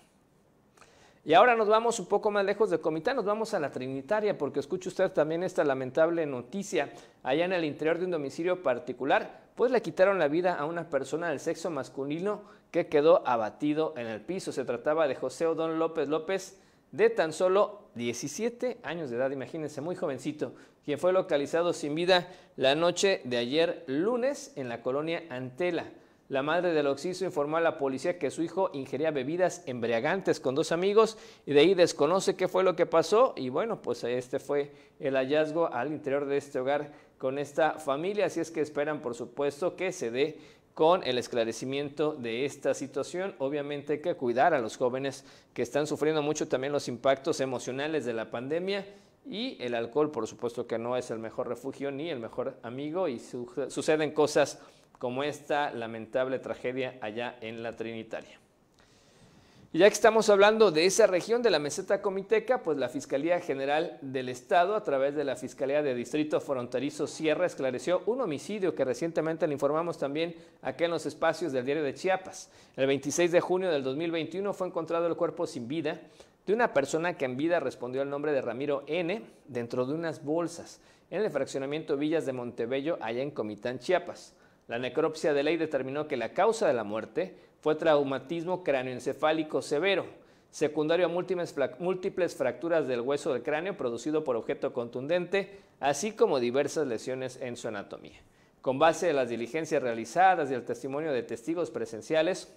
Y ahora nos vamos un poco más lejos de Comitán, nos vamos a la Trinitaria, porque escuche usted también esta lamentable noticia. Allá en el interior de un domicilio particular, pues le quitaron la vida a una persona del sexo masculino que quedó abatido en el piso. Se trataba de José Odón López López, de tan solo 17 años de edad, imagínense, muy jovencito, quien fue localizado sin vida la noche de ayer lunes en la colonia Antela. La madre del occiso informó a la policía que su hijo ingería bebidas embriagantes con dos amigos y de ahí desconoce qué fue lo que pasó. Y bueno, pues este fue el hallazgo al interior de este hogar con esta familia. Así es que esperan, por supuesto, que se dé con el esclarecimiento de esta situación. Obviamente hay que cuidar a los jóvenes que están sufriendo mucho también los impactos emocionales de la pandemia. Y el alcohol, por supuesto que no es el mejor refugio ni el mejor amigo y suceden cosas como esta lamentable tragedia allá en la Trinitaria. Y ya que estamos hablando de esa región de la meseta comiteca, pues la Fiscalía General del Estado, a través de la Fiscalía de Distrito Fronterizo Sierra, esclareció un homicidio que recientemente le informamos también acá en los espacios del diario de Chiapas. El 26 de junio del 2021 fue encontrado el cuerpo sin vida de una persona que en vida respondió al nombre de Ramiro N. dentro de unas bolsas en el fraccionamiento Villas de Montebello, allá en Comitán, Chiapas. La necropsia de ley determinó que la causa de la muerte fue traumatismo cráneoencefálico severo, secundario a múltiples, múltiples fracturas del hueso del cráneo producido por objeto contundente, así como diversas lesiones en su anatomía. Con base en las diligencias realizadas y el testimonio de testigos presenciales,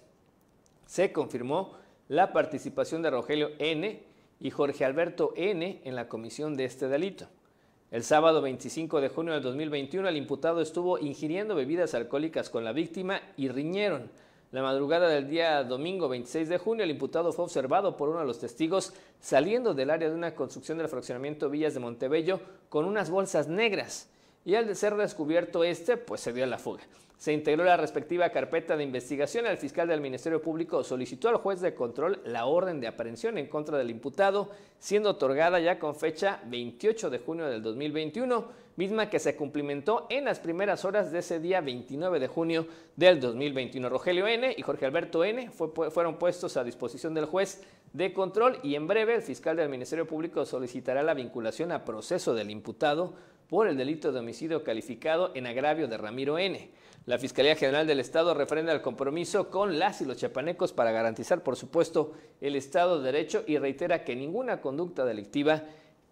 se confirmó la participación de Rogelio N. y Jorge Alberto N. en la comisión de este delito. El sábado 25 de junio del 2021 el imputado estuvo ingiriendo bebidas alcohólicas con la víctima y riñeron. La madrugada del día domingo 26 de junio, el imputado fue observado por uno de los testigos saliendo del área de una construcción del fraccionamiento Villas de Montebello con unas bolsas negras. Y al ser descubierto este, pues se dio la fuga. Se integró la respectiva carpeta de investigación. El fiscal del Ministerio Público solicitó al juez de control la orden de aprehensión en contra del imputado, siendo otorgada ya con fecha 28 de junio del 2021, misma que se cumplimentó en las primeras horas de ese día 29 de junio del 2021. Rogelio N. y Jorge Alberto N. fueron puestos a disposición del juez de control y en breve el fiscal del Ministerio Público solicitará la vinculación a proceso del imputado por el delito de homicidio calificado en agravio de Ramiro N. La Fiscalía General del Estado refrenda el compromiso con las y los chapanecos para garantizar, por supuesto, el Estado de Derecho y reitera que ninguna conducta delictiva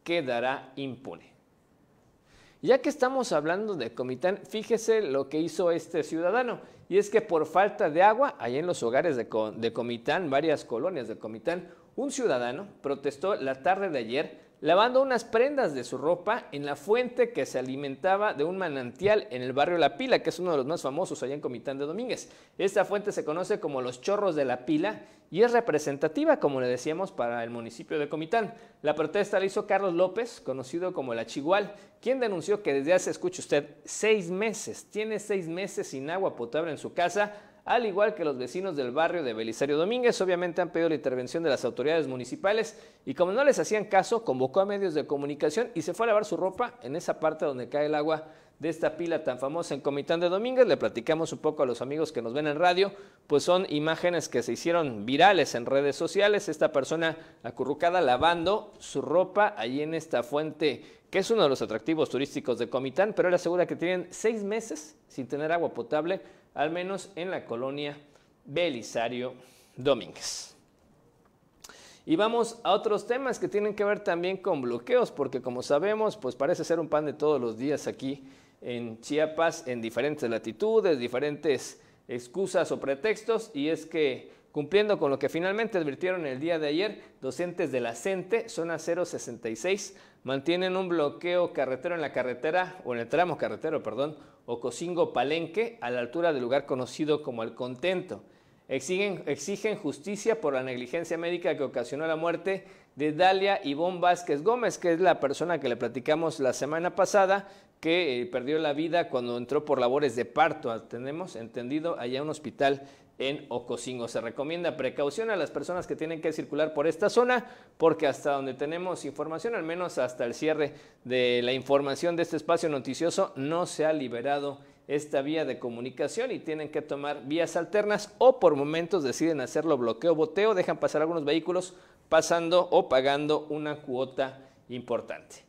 quedará impune. Ya que estamos hablando de Comitán, fíjese lo que hizo este ciudadano, y es que por falta de agua, allá en los hogares de, de Comitán, varias colonias de Comitán, un ciudadano protestó la tarde de ayer lavando unas prendas de su ropa en la fuente que se alimentaba de un manantial en el barrio La Pila, que es uno de los más famosos allá en Comitán de Domínguez. Esta fuente se conoce como los Chorros de La Pila y es representativa, como le decíamos, para el municipio de Comitán. La protesta la hizo Carlos López, conocido como el Achigual, quien denunció que desde hace, escuche usted, seis meses, tiene seis meses sin agua potable en su casa al igual que los vecinos del barrio de Belisario Domínguez, obviamente han pedido la intervención de las autoridades municipales y como no les hacían caso, convocó a medios de comunicación y se fue a lavar su ropa en esa parte donde cae el agua de esta pila tan famosa en Comitán de Domínguez. Le platicamos un poco a los amigos que nos ven en radio, pues son imágenes que se hicieron virales en redes sociales. Esta persona acurrucada lavando su ropa allí en esta fuente que es uno de los atractivos turísticos de Comitán, pero él asegura que tienen seis meses sin tener agua potable al menos en la colonia Belisario Domínguez. Y vamos a otros temas que tienen que ver también con bloqueos, porque como sabemos, pues parece ser un pan de todos los días aquí en Chiapas, en diferentes latitudes, diferentes excusas o pretextos, y es que cumpliendo con lo que finalmente advirtieron el día de ayer, docentes de la CENTE, zona 066, mantienen un bloqueo carretero en la carretera, o en el tramo carretero, perdón, Ocosingo-Palenque, a la altura del lugar conocido como El Contento. Exigen, exigen justicia por la negligencia médica que ocasionó la muerte de Dalia Ivonne Vázquez Gómez, que es la persona que le platicamos la semana pasada, que eh, perdió la vida cuando entró por labores de parto, tenemos entendido, allá en un hospital en Ocosingo. Se recomienda precaución a las personas que tienen que circular por esta zona porque hasta donde tenemos información, al menos hasta el cierre de la información de este espacio noticioso, no se ha liberado esta vía de comunicación y tienen que tomar vías alternas o por momentos deciden hacerlo bloqueo, boteo, dejan pasar algunos vehículos pasando o pagando una cuota importante.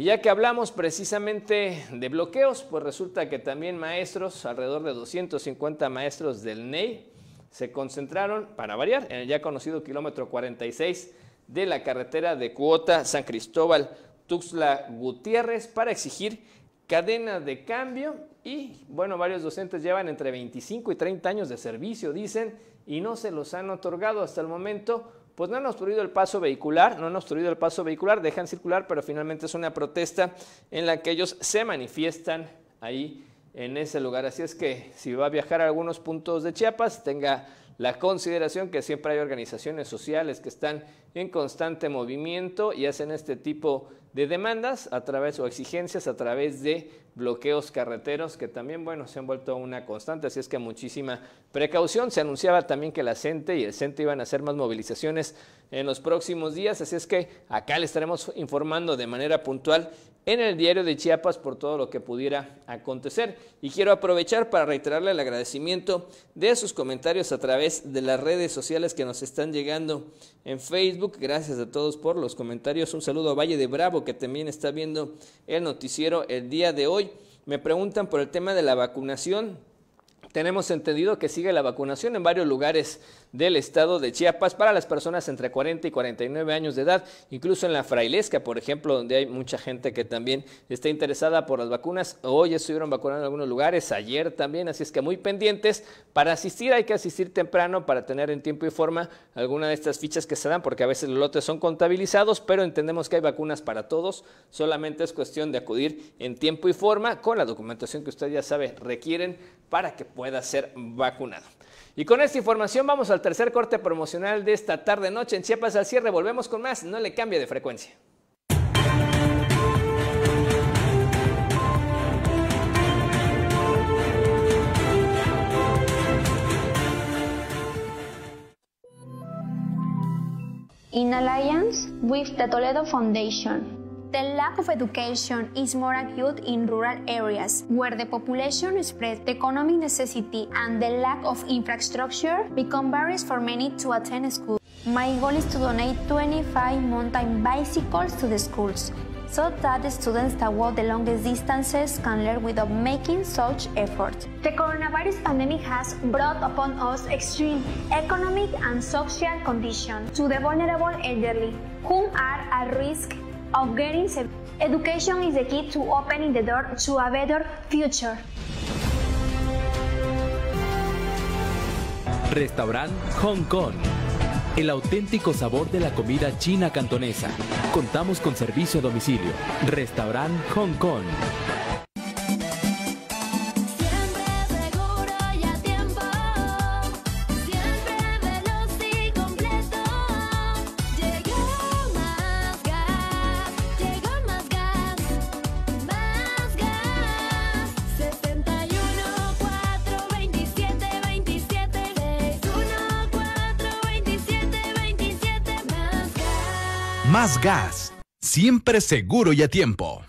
Y ya que hablamos precisamente de bloqueos, pues resulta que también maestros, alrededor de 250 maestros del NEI, se concentraron, para variar, en el ya conocido kilómetro 46 de la carretera de Cuota San Cristóbal tuxla Gutiérrez para exigir cadena de cambio y, bueno, varios docentes llevan entre 25 y 30 años de servicio, dicen, y no se los han otorgado hasta el momento pues no han obstruido el paso vehicular, no han obstruido el paso vehicular, dejan circular, pero finalmente es una protesta en la que ellos se manifiestan ahí en ese lugar. Así es que si va a viajar a algunos puntos de Chiapas, tenga la consideración que siempre hay organizaciones sociales que están en constante movimiento y hacen este tipo de demandas a través o exigencias a través de bloqueos carreteros que también bueno se han vuelto una constante así es que muchísima precaución se anunciaba también que la CENTE y el CENTE iban a hacer más movilizaciones en los próximos días así es que acá le estaremos informando de manera puntual en el diario de Chiapas por todo lo que pudiera acontecer y quiero aprovechar para reiterarle el agradecimiento de sus comentarios a través de las redes sociales que nos están llegando en Facebook gracias a todos por los comentarios un saludo a Valle de Bravo que también está viendo el noticiero el día de hoy. Me preguntan por el tema de la vacunación tenemos entendido que sigue la vacunación en varios lugares del estado de Chiapas para las personas entre 40 y 49 años de edad, incluso en la Frailesca, por ejemplo, donde hay mucha gente que también está interesada por las vacunas. Hoy estuvieron vacunando en algunos lugares, ayer también, así es que muy pendientes. Para asistir hay que asistir temprano para tener en tiempo y forma alguna de estas fichas que se dan, porque a veces los lotes son contabilizados, pero entendemos que hay vacunas para todos, solamente es cuestión de acudir en tiempo y forma con la documentación que usted ya sabe requieren para que pueda ser vacunado. Y con esta información vamos al tercer corte promocional de esta tarde noche en Chiapas al cierre. Volvemos con más, no le cambie de frecuencia. In Alliance with the Toledo Foundation, The lack of education is more acute in rural areas where the population spread, the economic necessity, and the lack of infrastructure become barriers for many to attend school. My goal is to donate 25 mountain bicycles to the schools so that the students that walk the longest distances can learn without making such effort. The coronavirus pandemic has brought upon us extreme economic and social conditions to the vulnerable elderly, whom are at risk of getting education is the key to opening the door to a better future. Restaurant Hong Kong. El auténtico sabor de la comida china cantonesa. Contamos con servicio a domicilio. Restaurant Hong Kong. gas. Siempre seguro y a tiempo.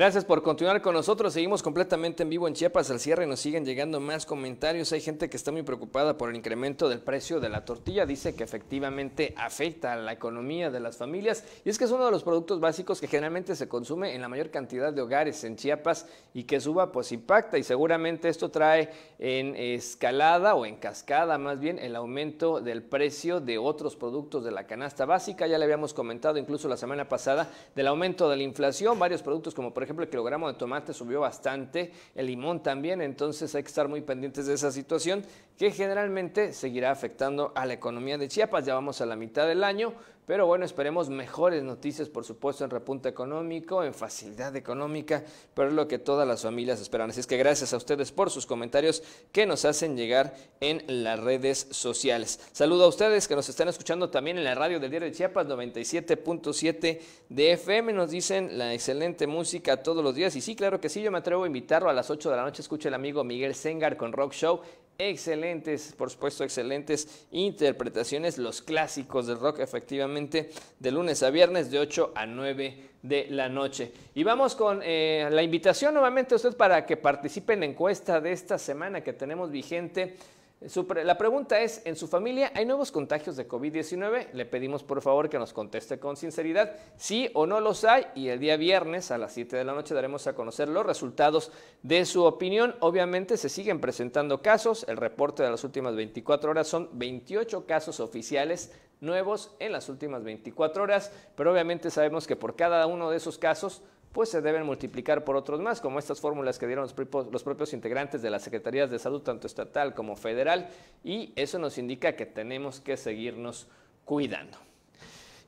Gracias por continuar con nosotros. Seguimos completamente en vivo en Chiapas al cierre. Nos siguen llegando más comentarios. Hay gente que está muy preocupada por el incremento del precio de la tortilla. Dice que efectivamente afecta a la economía de las familias. Y es que es uno de los productos básicos que generalmente se consume en la mayor cantidad de hogares en Chiapas y que suba pues impacta. Y seguramente esto trae en escalada o en cascada más bien el aumento del precio de otros productos de la canasta básica. Ya le habíamos comentado incluso la semana pasada del aumento de la inflación. Varios productos como por ejemplo ejemplo, el kilogramo de tomate subió bastante, el limón también, entonces hay que estar muy pendientes de esa situación que generalmente seguirá afectando a la economía de Chiapas. Ya vamos a la mitad del año, pero bueno, esperemos mejores noticias, por supuesto, en repunte económico, en facilidad económica, pero es lo que todas las familias esperan. Así es que gracias a ustedes por sus comentarios que nos hacen llegar en las redes sociales. Saludo a ustedes que nos están escuchando también en la radio del Diario de Chiapas 97.7 de FM. Nos dicen la excelente música todos los días. Y sí, claro que sí, yo me atrevo a invitarlo a las 8 de la noche. Escuche el amigo Miguel Sengar con Rock Show excelentes, por supuesto, excelentes interpretaciones, los clásicos del rock, efectivamente, de lunes a viernes, de 8 a 9 de la noche. Y vamos con eh, la invitación nuevamente a usted para que participe en la encuesta de esta semana que tenemos vigente la pregunta es, ¿en su familia hay nuevos contagios de COVID-19? Le pedimos por favor que nos conteste con sinceridad sí o no los hay y el día viernes a las 7 de la noche daremos a conocer los resultados de su opinión. Obviamente se siguen presentando casos, el reporte de las últimas 24 horas son 28 casos oficiales nuevos en las últimas 24 horas, pero obviamente sabemos que por cada uno de esos casos pues se deben multiplicar por otros más, como estas fórmulas que dieron los, propios integrantes de las Secretarías de Salud, tanto estatal como federal, y eso nos indica que tenemos que seguirnos cuidando.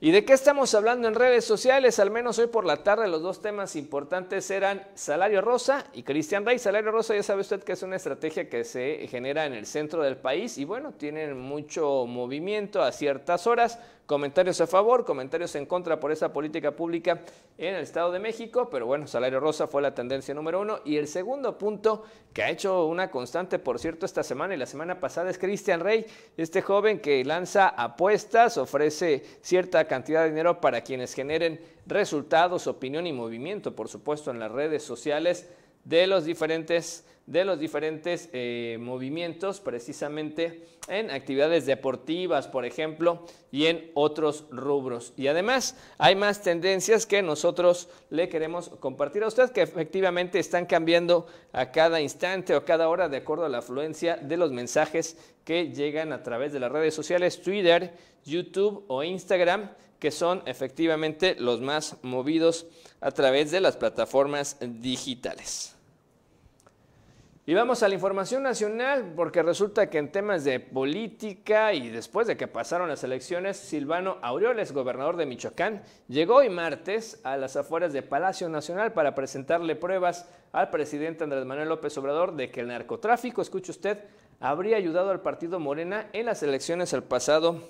¿Y de qué estamos hablando en redes sociales? Al menos hoy por la tarde los dos temas importantes eran Salario Rosa y Cristian Rey. Salario Rosa ya sabe usted que es una estrategia que se genera en el centro del país y bueno, tienen mucho movimiento a ciertas horas, comentarios a favor, comentarios en contra por esa política pública en el Estado de México, pero bueno, salario rosa fue la tendencia número uno. Y el segundo punto que ha hecho una constante, por cierto, esta semana y la semana pasada es Cristian Rey, este joven que lanza apuestas, ofrece cierta cantidad de dinero para quienes generen resultados, opinión y movimiento, por supuesto, en las redes sociales de los diferentes, de los diferentes eh, movimientos, precisamente en actividades deportivas, por ejemplo, y en otros rubros. Y además hay más tendencias que nosotros le queremos compartir a usted, que efectivamente están cambiando a cada instante o cada hora de acuerdo a la afluencia de los mensajes que llegan a través de las redes sociales, Twitter, YouTube o Instagram que son efectivamente los más movidos a través de las plataformas digitales. Y vamos a la información nacional, porque resulta que en temas de política y después de que pasaron las elecciones, Silvano Aureoles, gobernador de Michoacán, llegó hoy martes a las afueras de Palacio Nacional para presentarle pruebas al presidente Andrés Manuel López Obrador de que el narcotráfico, escuche usted, habría ayudado al partido Morena en las elecciones el pasado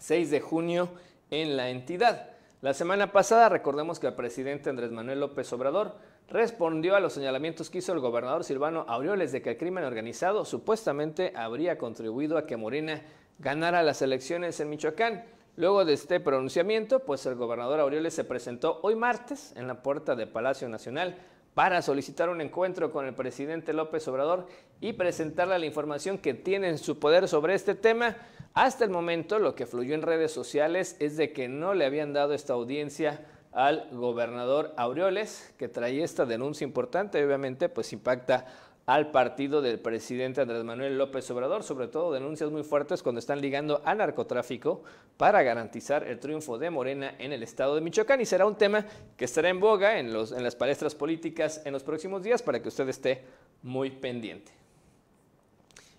6 de junio en la entidad. La semana pasada recordemos que el presidente Andrés Manuel López Obrador respondió a los señalamientos que hizo el gobernador Silvano Aureoles de que el crimen organizado supuestamente habría contribuido a que Morena ganara las elecciones en Michoacán. Luego de este pronunciamiento, pues el gobernador Aureoles se presentó hoy martes en la puerta de Palacio Nacional para solicitar un encuentro con el presidente López Obrador y presentarle la información que tiene en su poder sobre este tema. Hasta el momento lo que fluyó en redes sociales es de que no le habían dado esta audiencia al gobernador Aureoles, que traía esta denuncia importante, obviamente pues impacta al partido del presidente Andrés Manuel López Obrador, sobre todo denuncias muy fuertes cuando están ligando al narcotráfico para garantizar el triunfo de Morena en el estado de Michoacán. Y será un tema que estará en boga en, en las palestras políticas en los próximos días para que usted esté muy pendiente.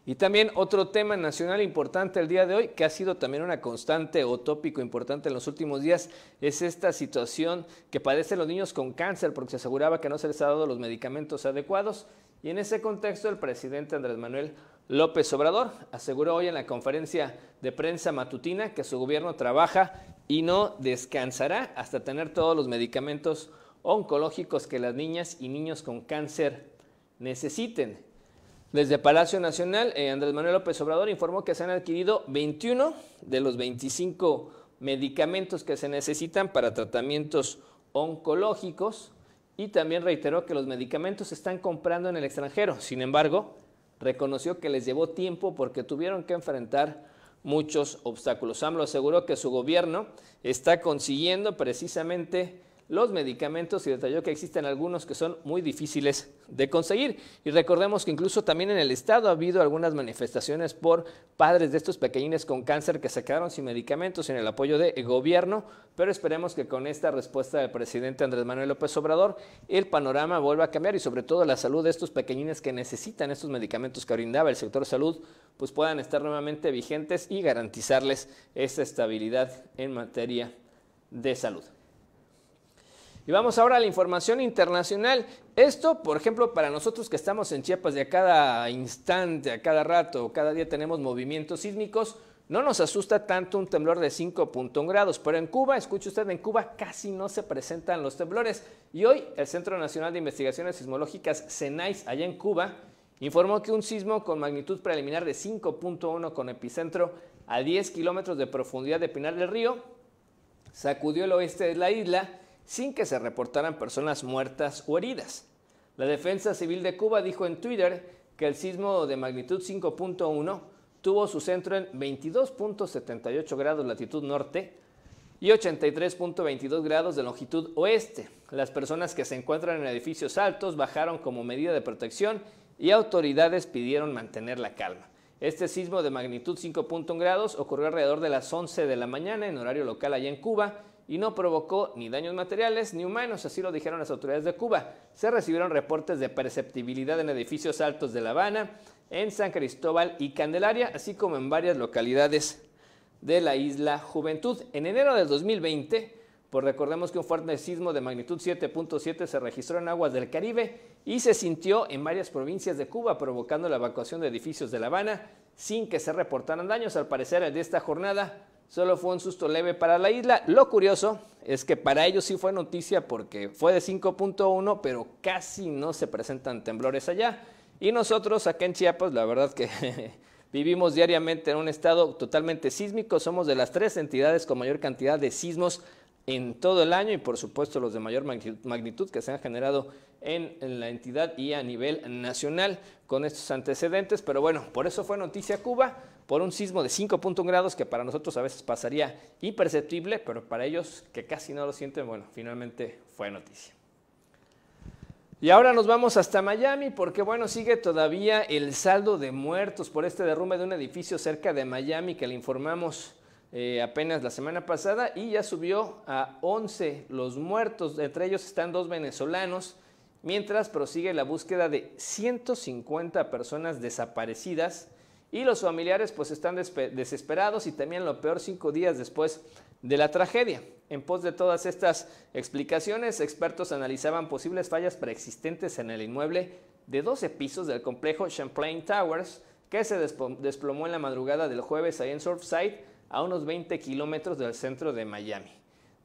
Y también otro tema nacional importante el día de hoy, que ha sido también una constante o tópico importante en los últimos días, es esta situación que padecen los niños con cáncer porque se aseguraba que no se les ha dado los medicamentos adecuados y en ese contexto, el presidente Andrés Manuel López Obrador aseguró hoy en la conferencia de prensa matutina que su gobierno trabaja y no descansará hasta tener todos los medicamentos oncológicos que las niñas y niños con cáncer necesiten. Desde Palacio Nacional, eh, Andrés Manuel López Obrador informó que se han adquirido 21 de los 25 medicamentos que se necesitan para tratamientos oncológicos y también reiteró que los medicamentos se están comprando en el extranjero. Sin embargo, reconoció que les llevó tiempo porque tuvieron que enfrentar muchos obstáculos. AMLO aseguró que su gobierno está consiguiendo precisamente los medicamentos y detalló que existen algunos que son muy difíciles de conseguir. Y recordemos que incluso también en el estado ha habido algunas manifestaciones por padres de estos pequeñines con cáncer que se quedaron sin medicamentos en el apoyo del gobierno, pero esperemos que con esta respuesta del presidente Andrés Manuel López Obrador el panorama vuelva a cambiar y sobre todo la salud de estos pequeñines que necesitan estos medicamentos que brindaba el sector salud, pues puedan estar nuevamente vigentes y garantizarles esa estabilidad en materia de salud. Y vamos ahora a la información internacional. Esto, por ejemplo, para nosotros que estamos en Chiapas y a cada instante, a cada rato, cada día tenemos movimientos sísmicos, no nos asusta tanto un temblor de 5.1 grados, pero en Cuba, escuche usted, en Cuba casi no se presentan los temblores. Y hoy el Centro Nacional de Investigaciones Sismológicas, CENAIS, allá en Cuba, informó que un sismo con magnitud preliminar de 5.1 con epicentro a 10 kilómetros de profundidad de Pinar del Río sacudió el oeste de la isla sin que se reportaran personas muertas o heridas. La Defensa Civil de Cuba dijo en Twitter que el sismo de magnitud 5.1 tuvo su centro en 22.78 grados latitud norte y 83.22 grados de longitud oeste. Las personas que se encuentran en edificios altos bajaron como medida de protección y autoridades pidieron mantener la calma. Este sismo de magnitud 5.1 grados ocurrió alrededor de las 11 de la mañana en horario local allá en Cuba y no provocó ni daños materiales ni humanos, así lo dijeron las autoridades de Cuba. Se recibieron reportes de perceptibilidad en edificios altos de La Habana, en San Cristóbal y Candelaria, así como en varias localidades de la isla Juventud. En enero del 2020, pues recordemos que un fuerte sismo de magnitud 7.7 se registró en aguas del Caribe y se sintió en varias provincias de Cuba, provocando la evacuación de edificios de La Habana sin que se reportaran daños. Al parecer, el de esta jornada solo fue un susto leve para la isla. Lo curioso es que para ellos sí fue noticia porque fue de 5.1, pero casi no se presentan temblores allá. Y nosotros acá en Chiapas, la verdad que vivimos diariamente en un estado totalmente sísmico. Somos de las tres entidades con mayor cantidad de sismos en todo el año y por supuesto los de mayor magnitud que se han generado en la entidad y a nivel nacional con estos antecedentes. Pero bueno, por eso fue noticia Cuba, por un sismo de 5.1 grados que para nosotros a veces pasaría imperceptible, pero para ellos que casi no lo sienten, bueno, finalmente fue noticia. Y ahora nos vamos hasta Miami porque bueno, sigue todavía el saldo de muertos por este derrumbe de un edificio cerca de Miami que le informamos eh, apenas la semana pasada y ya subió a 11 los muertos, entre ellos están dos venezolanos, mientras prosigue la búsqueda de 150 personas desaparecidas y los familiares pues están desesperados y también lo peor cinco días después de la tragedia. En pos de todas estas explicaciones, expertos analizaban posibles fallas preexistentes en el inmueble de 12 pisos del complejo Champlain Towers, que se desplomó en la madrugada del jueves ahí en Surfside, a unos 20 kilómetros del centro de Miami.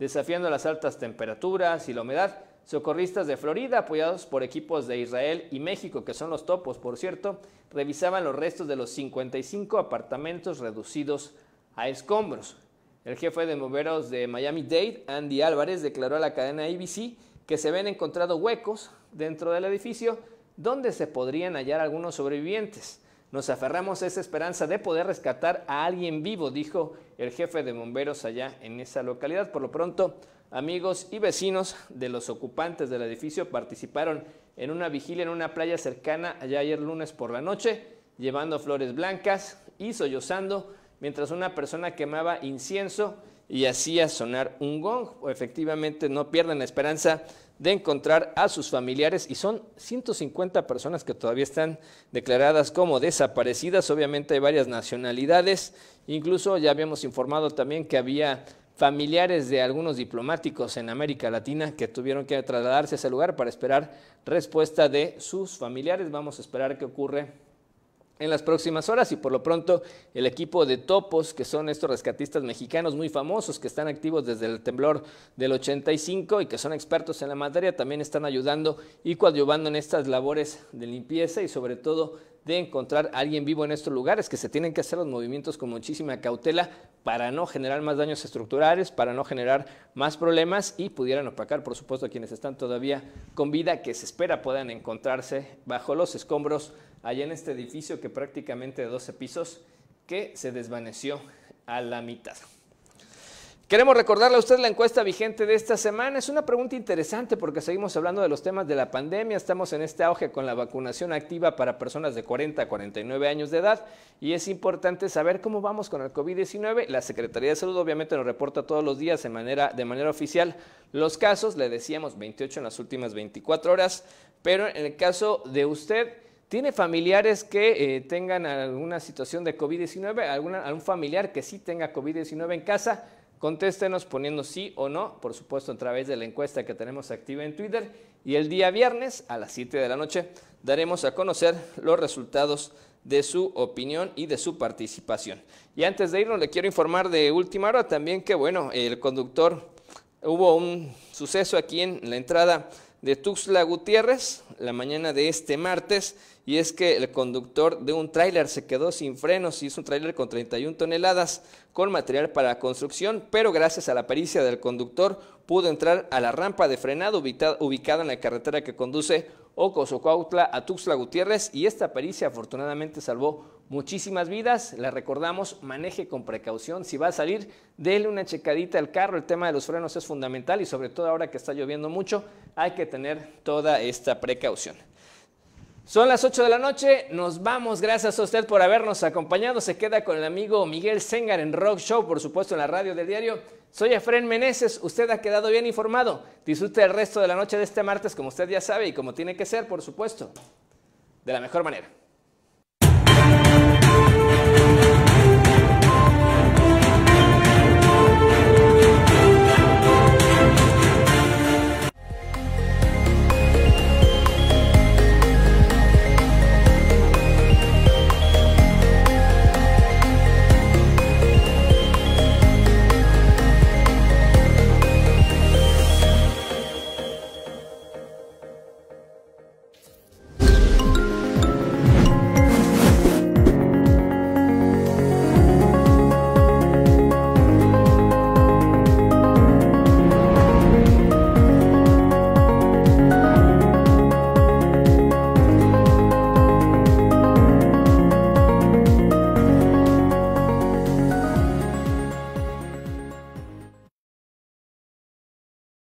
Desafiando las altas temperaturas y la humedad, Socorristas de Florida, apoyados por equipos de Israel y México, que son los topos, por cierto, revisaban los restos de los 55 apartamentos reducidos a escombros. El jefe de bomberos de Miami-Dade, Andy Álvarez, declaró a la cadena ABC que se ven encontrado huecos dentro del edificio donde se podrían hallar algunos sobrevivientes. Nos aferramos a esa esperanza de poder rescatar a alguien vivo, dijo el jefe de bomberos allá en esa localidad. Por lo pronto, amigos y vecinos de los ocupantes del edificio participaron en una vigilia en una playa cercana allá ayer lunes por la noche, llevando flores blancas y sollozando mientras una persona quemaba incienso y hacía sonar un gong. Efectivamente, no pierden la esperanza de encontrar a sus familiares y son 150 personas que todavía están declaradas como desaparecidas. Obviamente hay varias nacionalidades. Incluso ya habíamos informado también que había familiares de algunos diplomáticos en América Latina que tuvieron que trasladarse a ese lugar para esperar respuesta de sus familiares. Vamos a esperar qué ocurre en las próximas horas y por lo pronto el equipo de Topos, que son estos rescatistas mexicanos muy famosos que están activos desde el temblor del 85 y que son expertos en la materia, también están ayudando y coadyuvando en estas labores de limpieza y sobre todo de encontrar a alguien vivo en estos lugares, que se tienen que hacer los movimientos con muchísima cautela para no generar más daños estructurales, para no generar más problemas y pudieran opacar, por supuesto, a quienes están todavía con vida, que se espera puedan encontrarse bajo los escombros allá en este edificio que prácticamente de 12 pisos, que se desvaneció a la mitad. Queremos recordarle a usted la encuesta vigente de esta semana. Es una pregunta interesante porque seguimos hablando de los temas de la pandemia. Estamos en este auge con la vacunación activa para personas de 40 a 49 años de edad y es importante saber cómo vamos con el COVID-19. La Secretaría de Salud obviamente nos reporta todos los días de manera, de manera oficial los casos. Le decíamos 28 en las últimas 24 horas, pero en el caso de usted tiene familiares que eh, tengan alguna situación de COVID-19, algún familiar que sí tenga COVID-19 en casa, contéstenos poniendo sí o no, por supuesto a través de la encuesta que tenemos activa en Twitter y el día viernes a las 7 de la noche daremos a conocer los resultados de su opinión y de su participación. Y antes de irnos le quiero informar de última hora también que bueno, el conductor hubo un suceso aquí en la entrada de Tuxtla Gutiérrez la mañana de este martes y es que el conductor de un tráiler se quedó sin frenos y es un tráiler con 31 toneladas con material para construcción, pero gracias a la pericia del conductor pudo entrar a la rampa de frenado ubicada en la carretera que conduce Ocosocuautla a Tuxtla Gutiérrez y esta pericia afortunadamente salvó muchísimas vidas. la recordamos, maneje con precaución. Si va a salir, déle una checadita al carro. El tema de los frenos es fundamental y sobre todo ahora que está lloviendo mucho, hay que tener toda esta precaución. Son las 8 de la noche, nos vamos, gracias a usted por habernos acompañado. Se queda con el amigo Miguel Sengar en Rock Show, por supuesto en la radio del diario soy Efren Meneses, usted ha quedado bien informado. Disfrute el resto de la noche de este martes como usted ya sabe y como tiene que ser, por supuesto, de la mejor manera.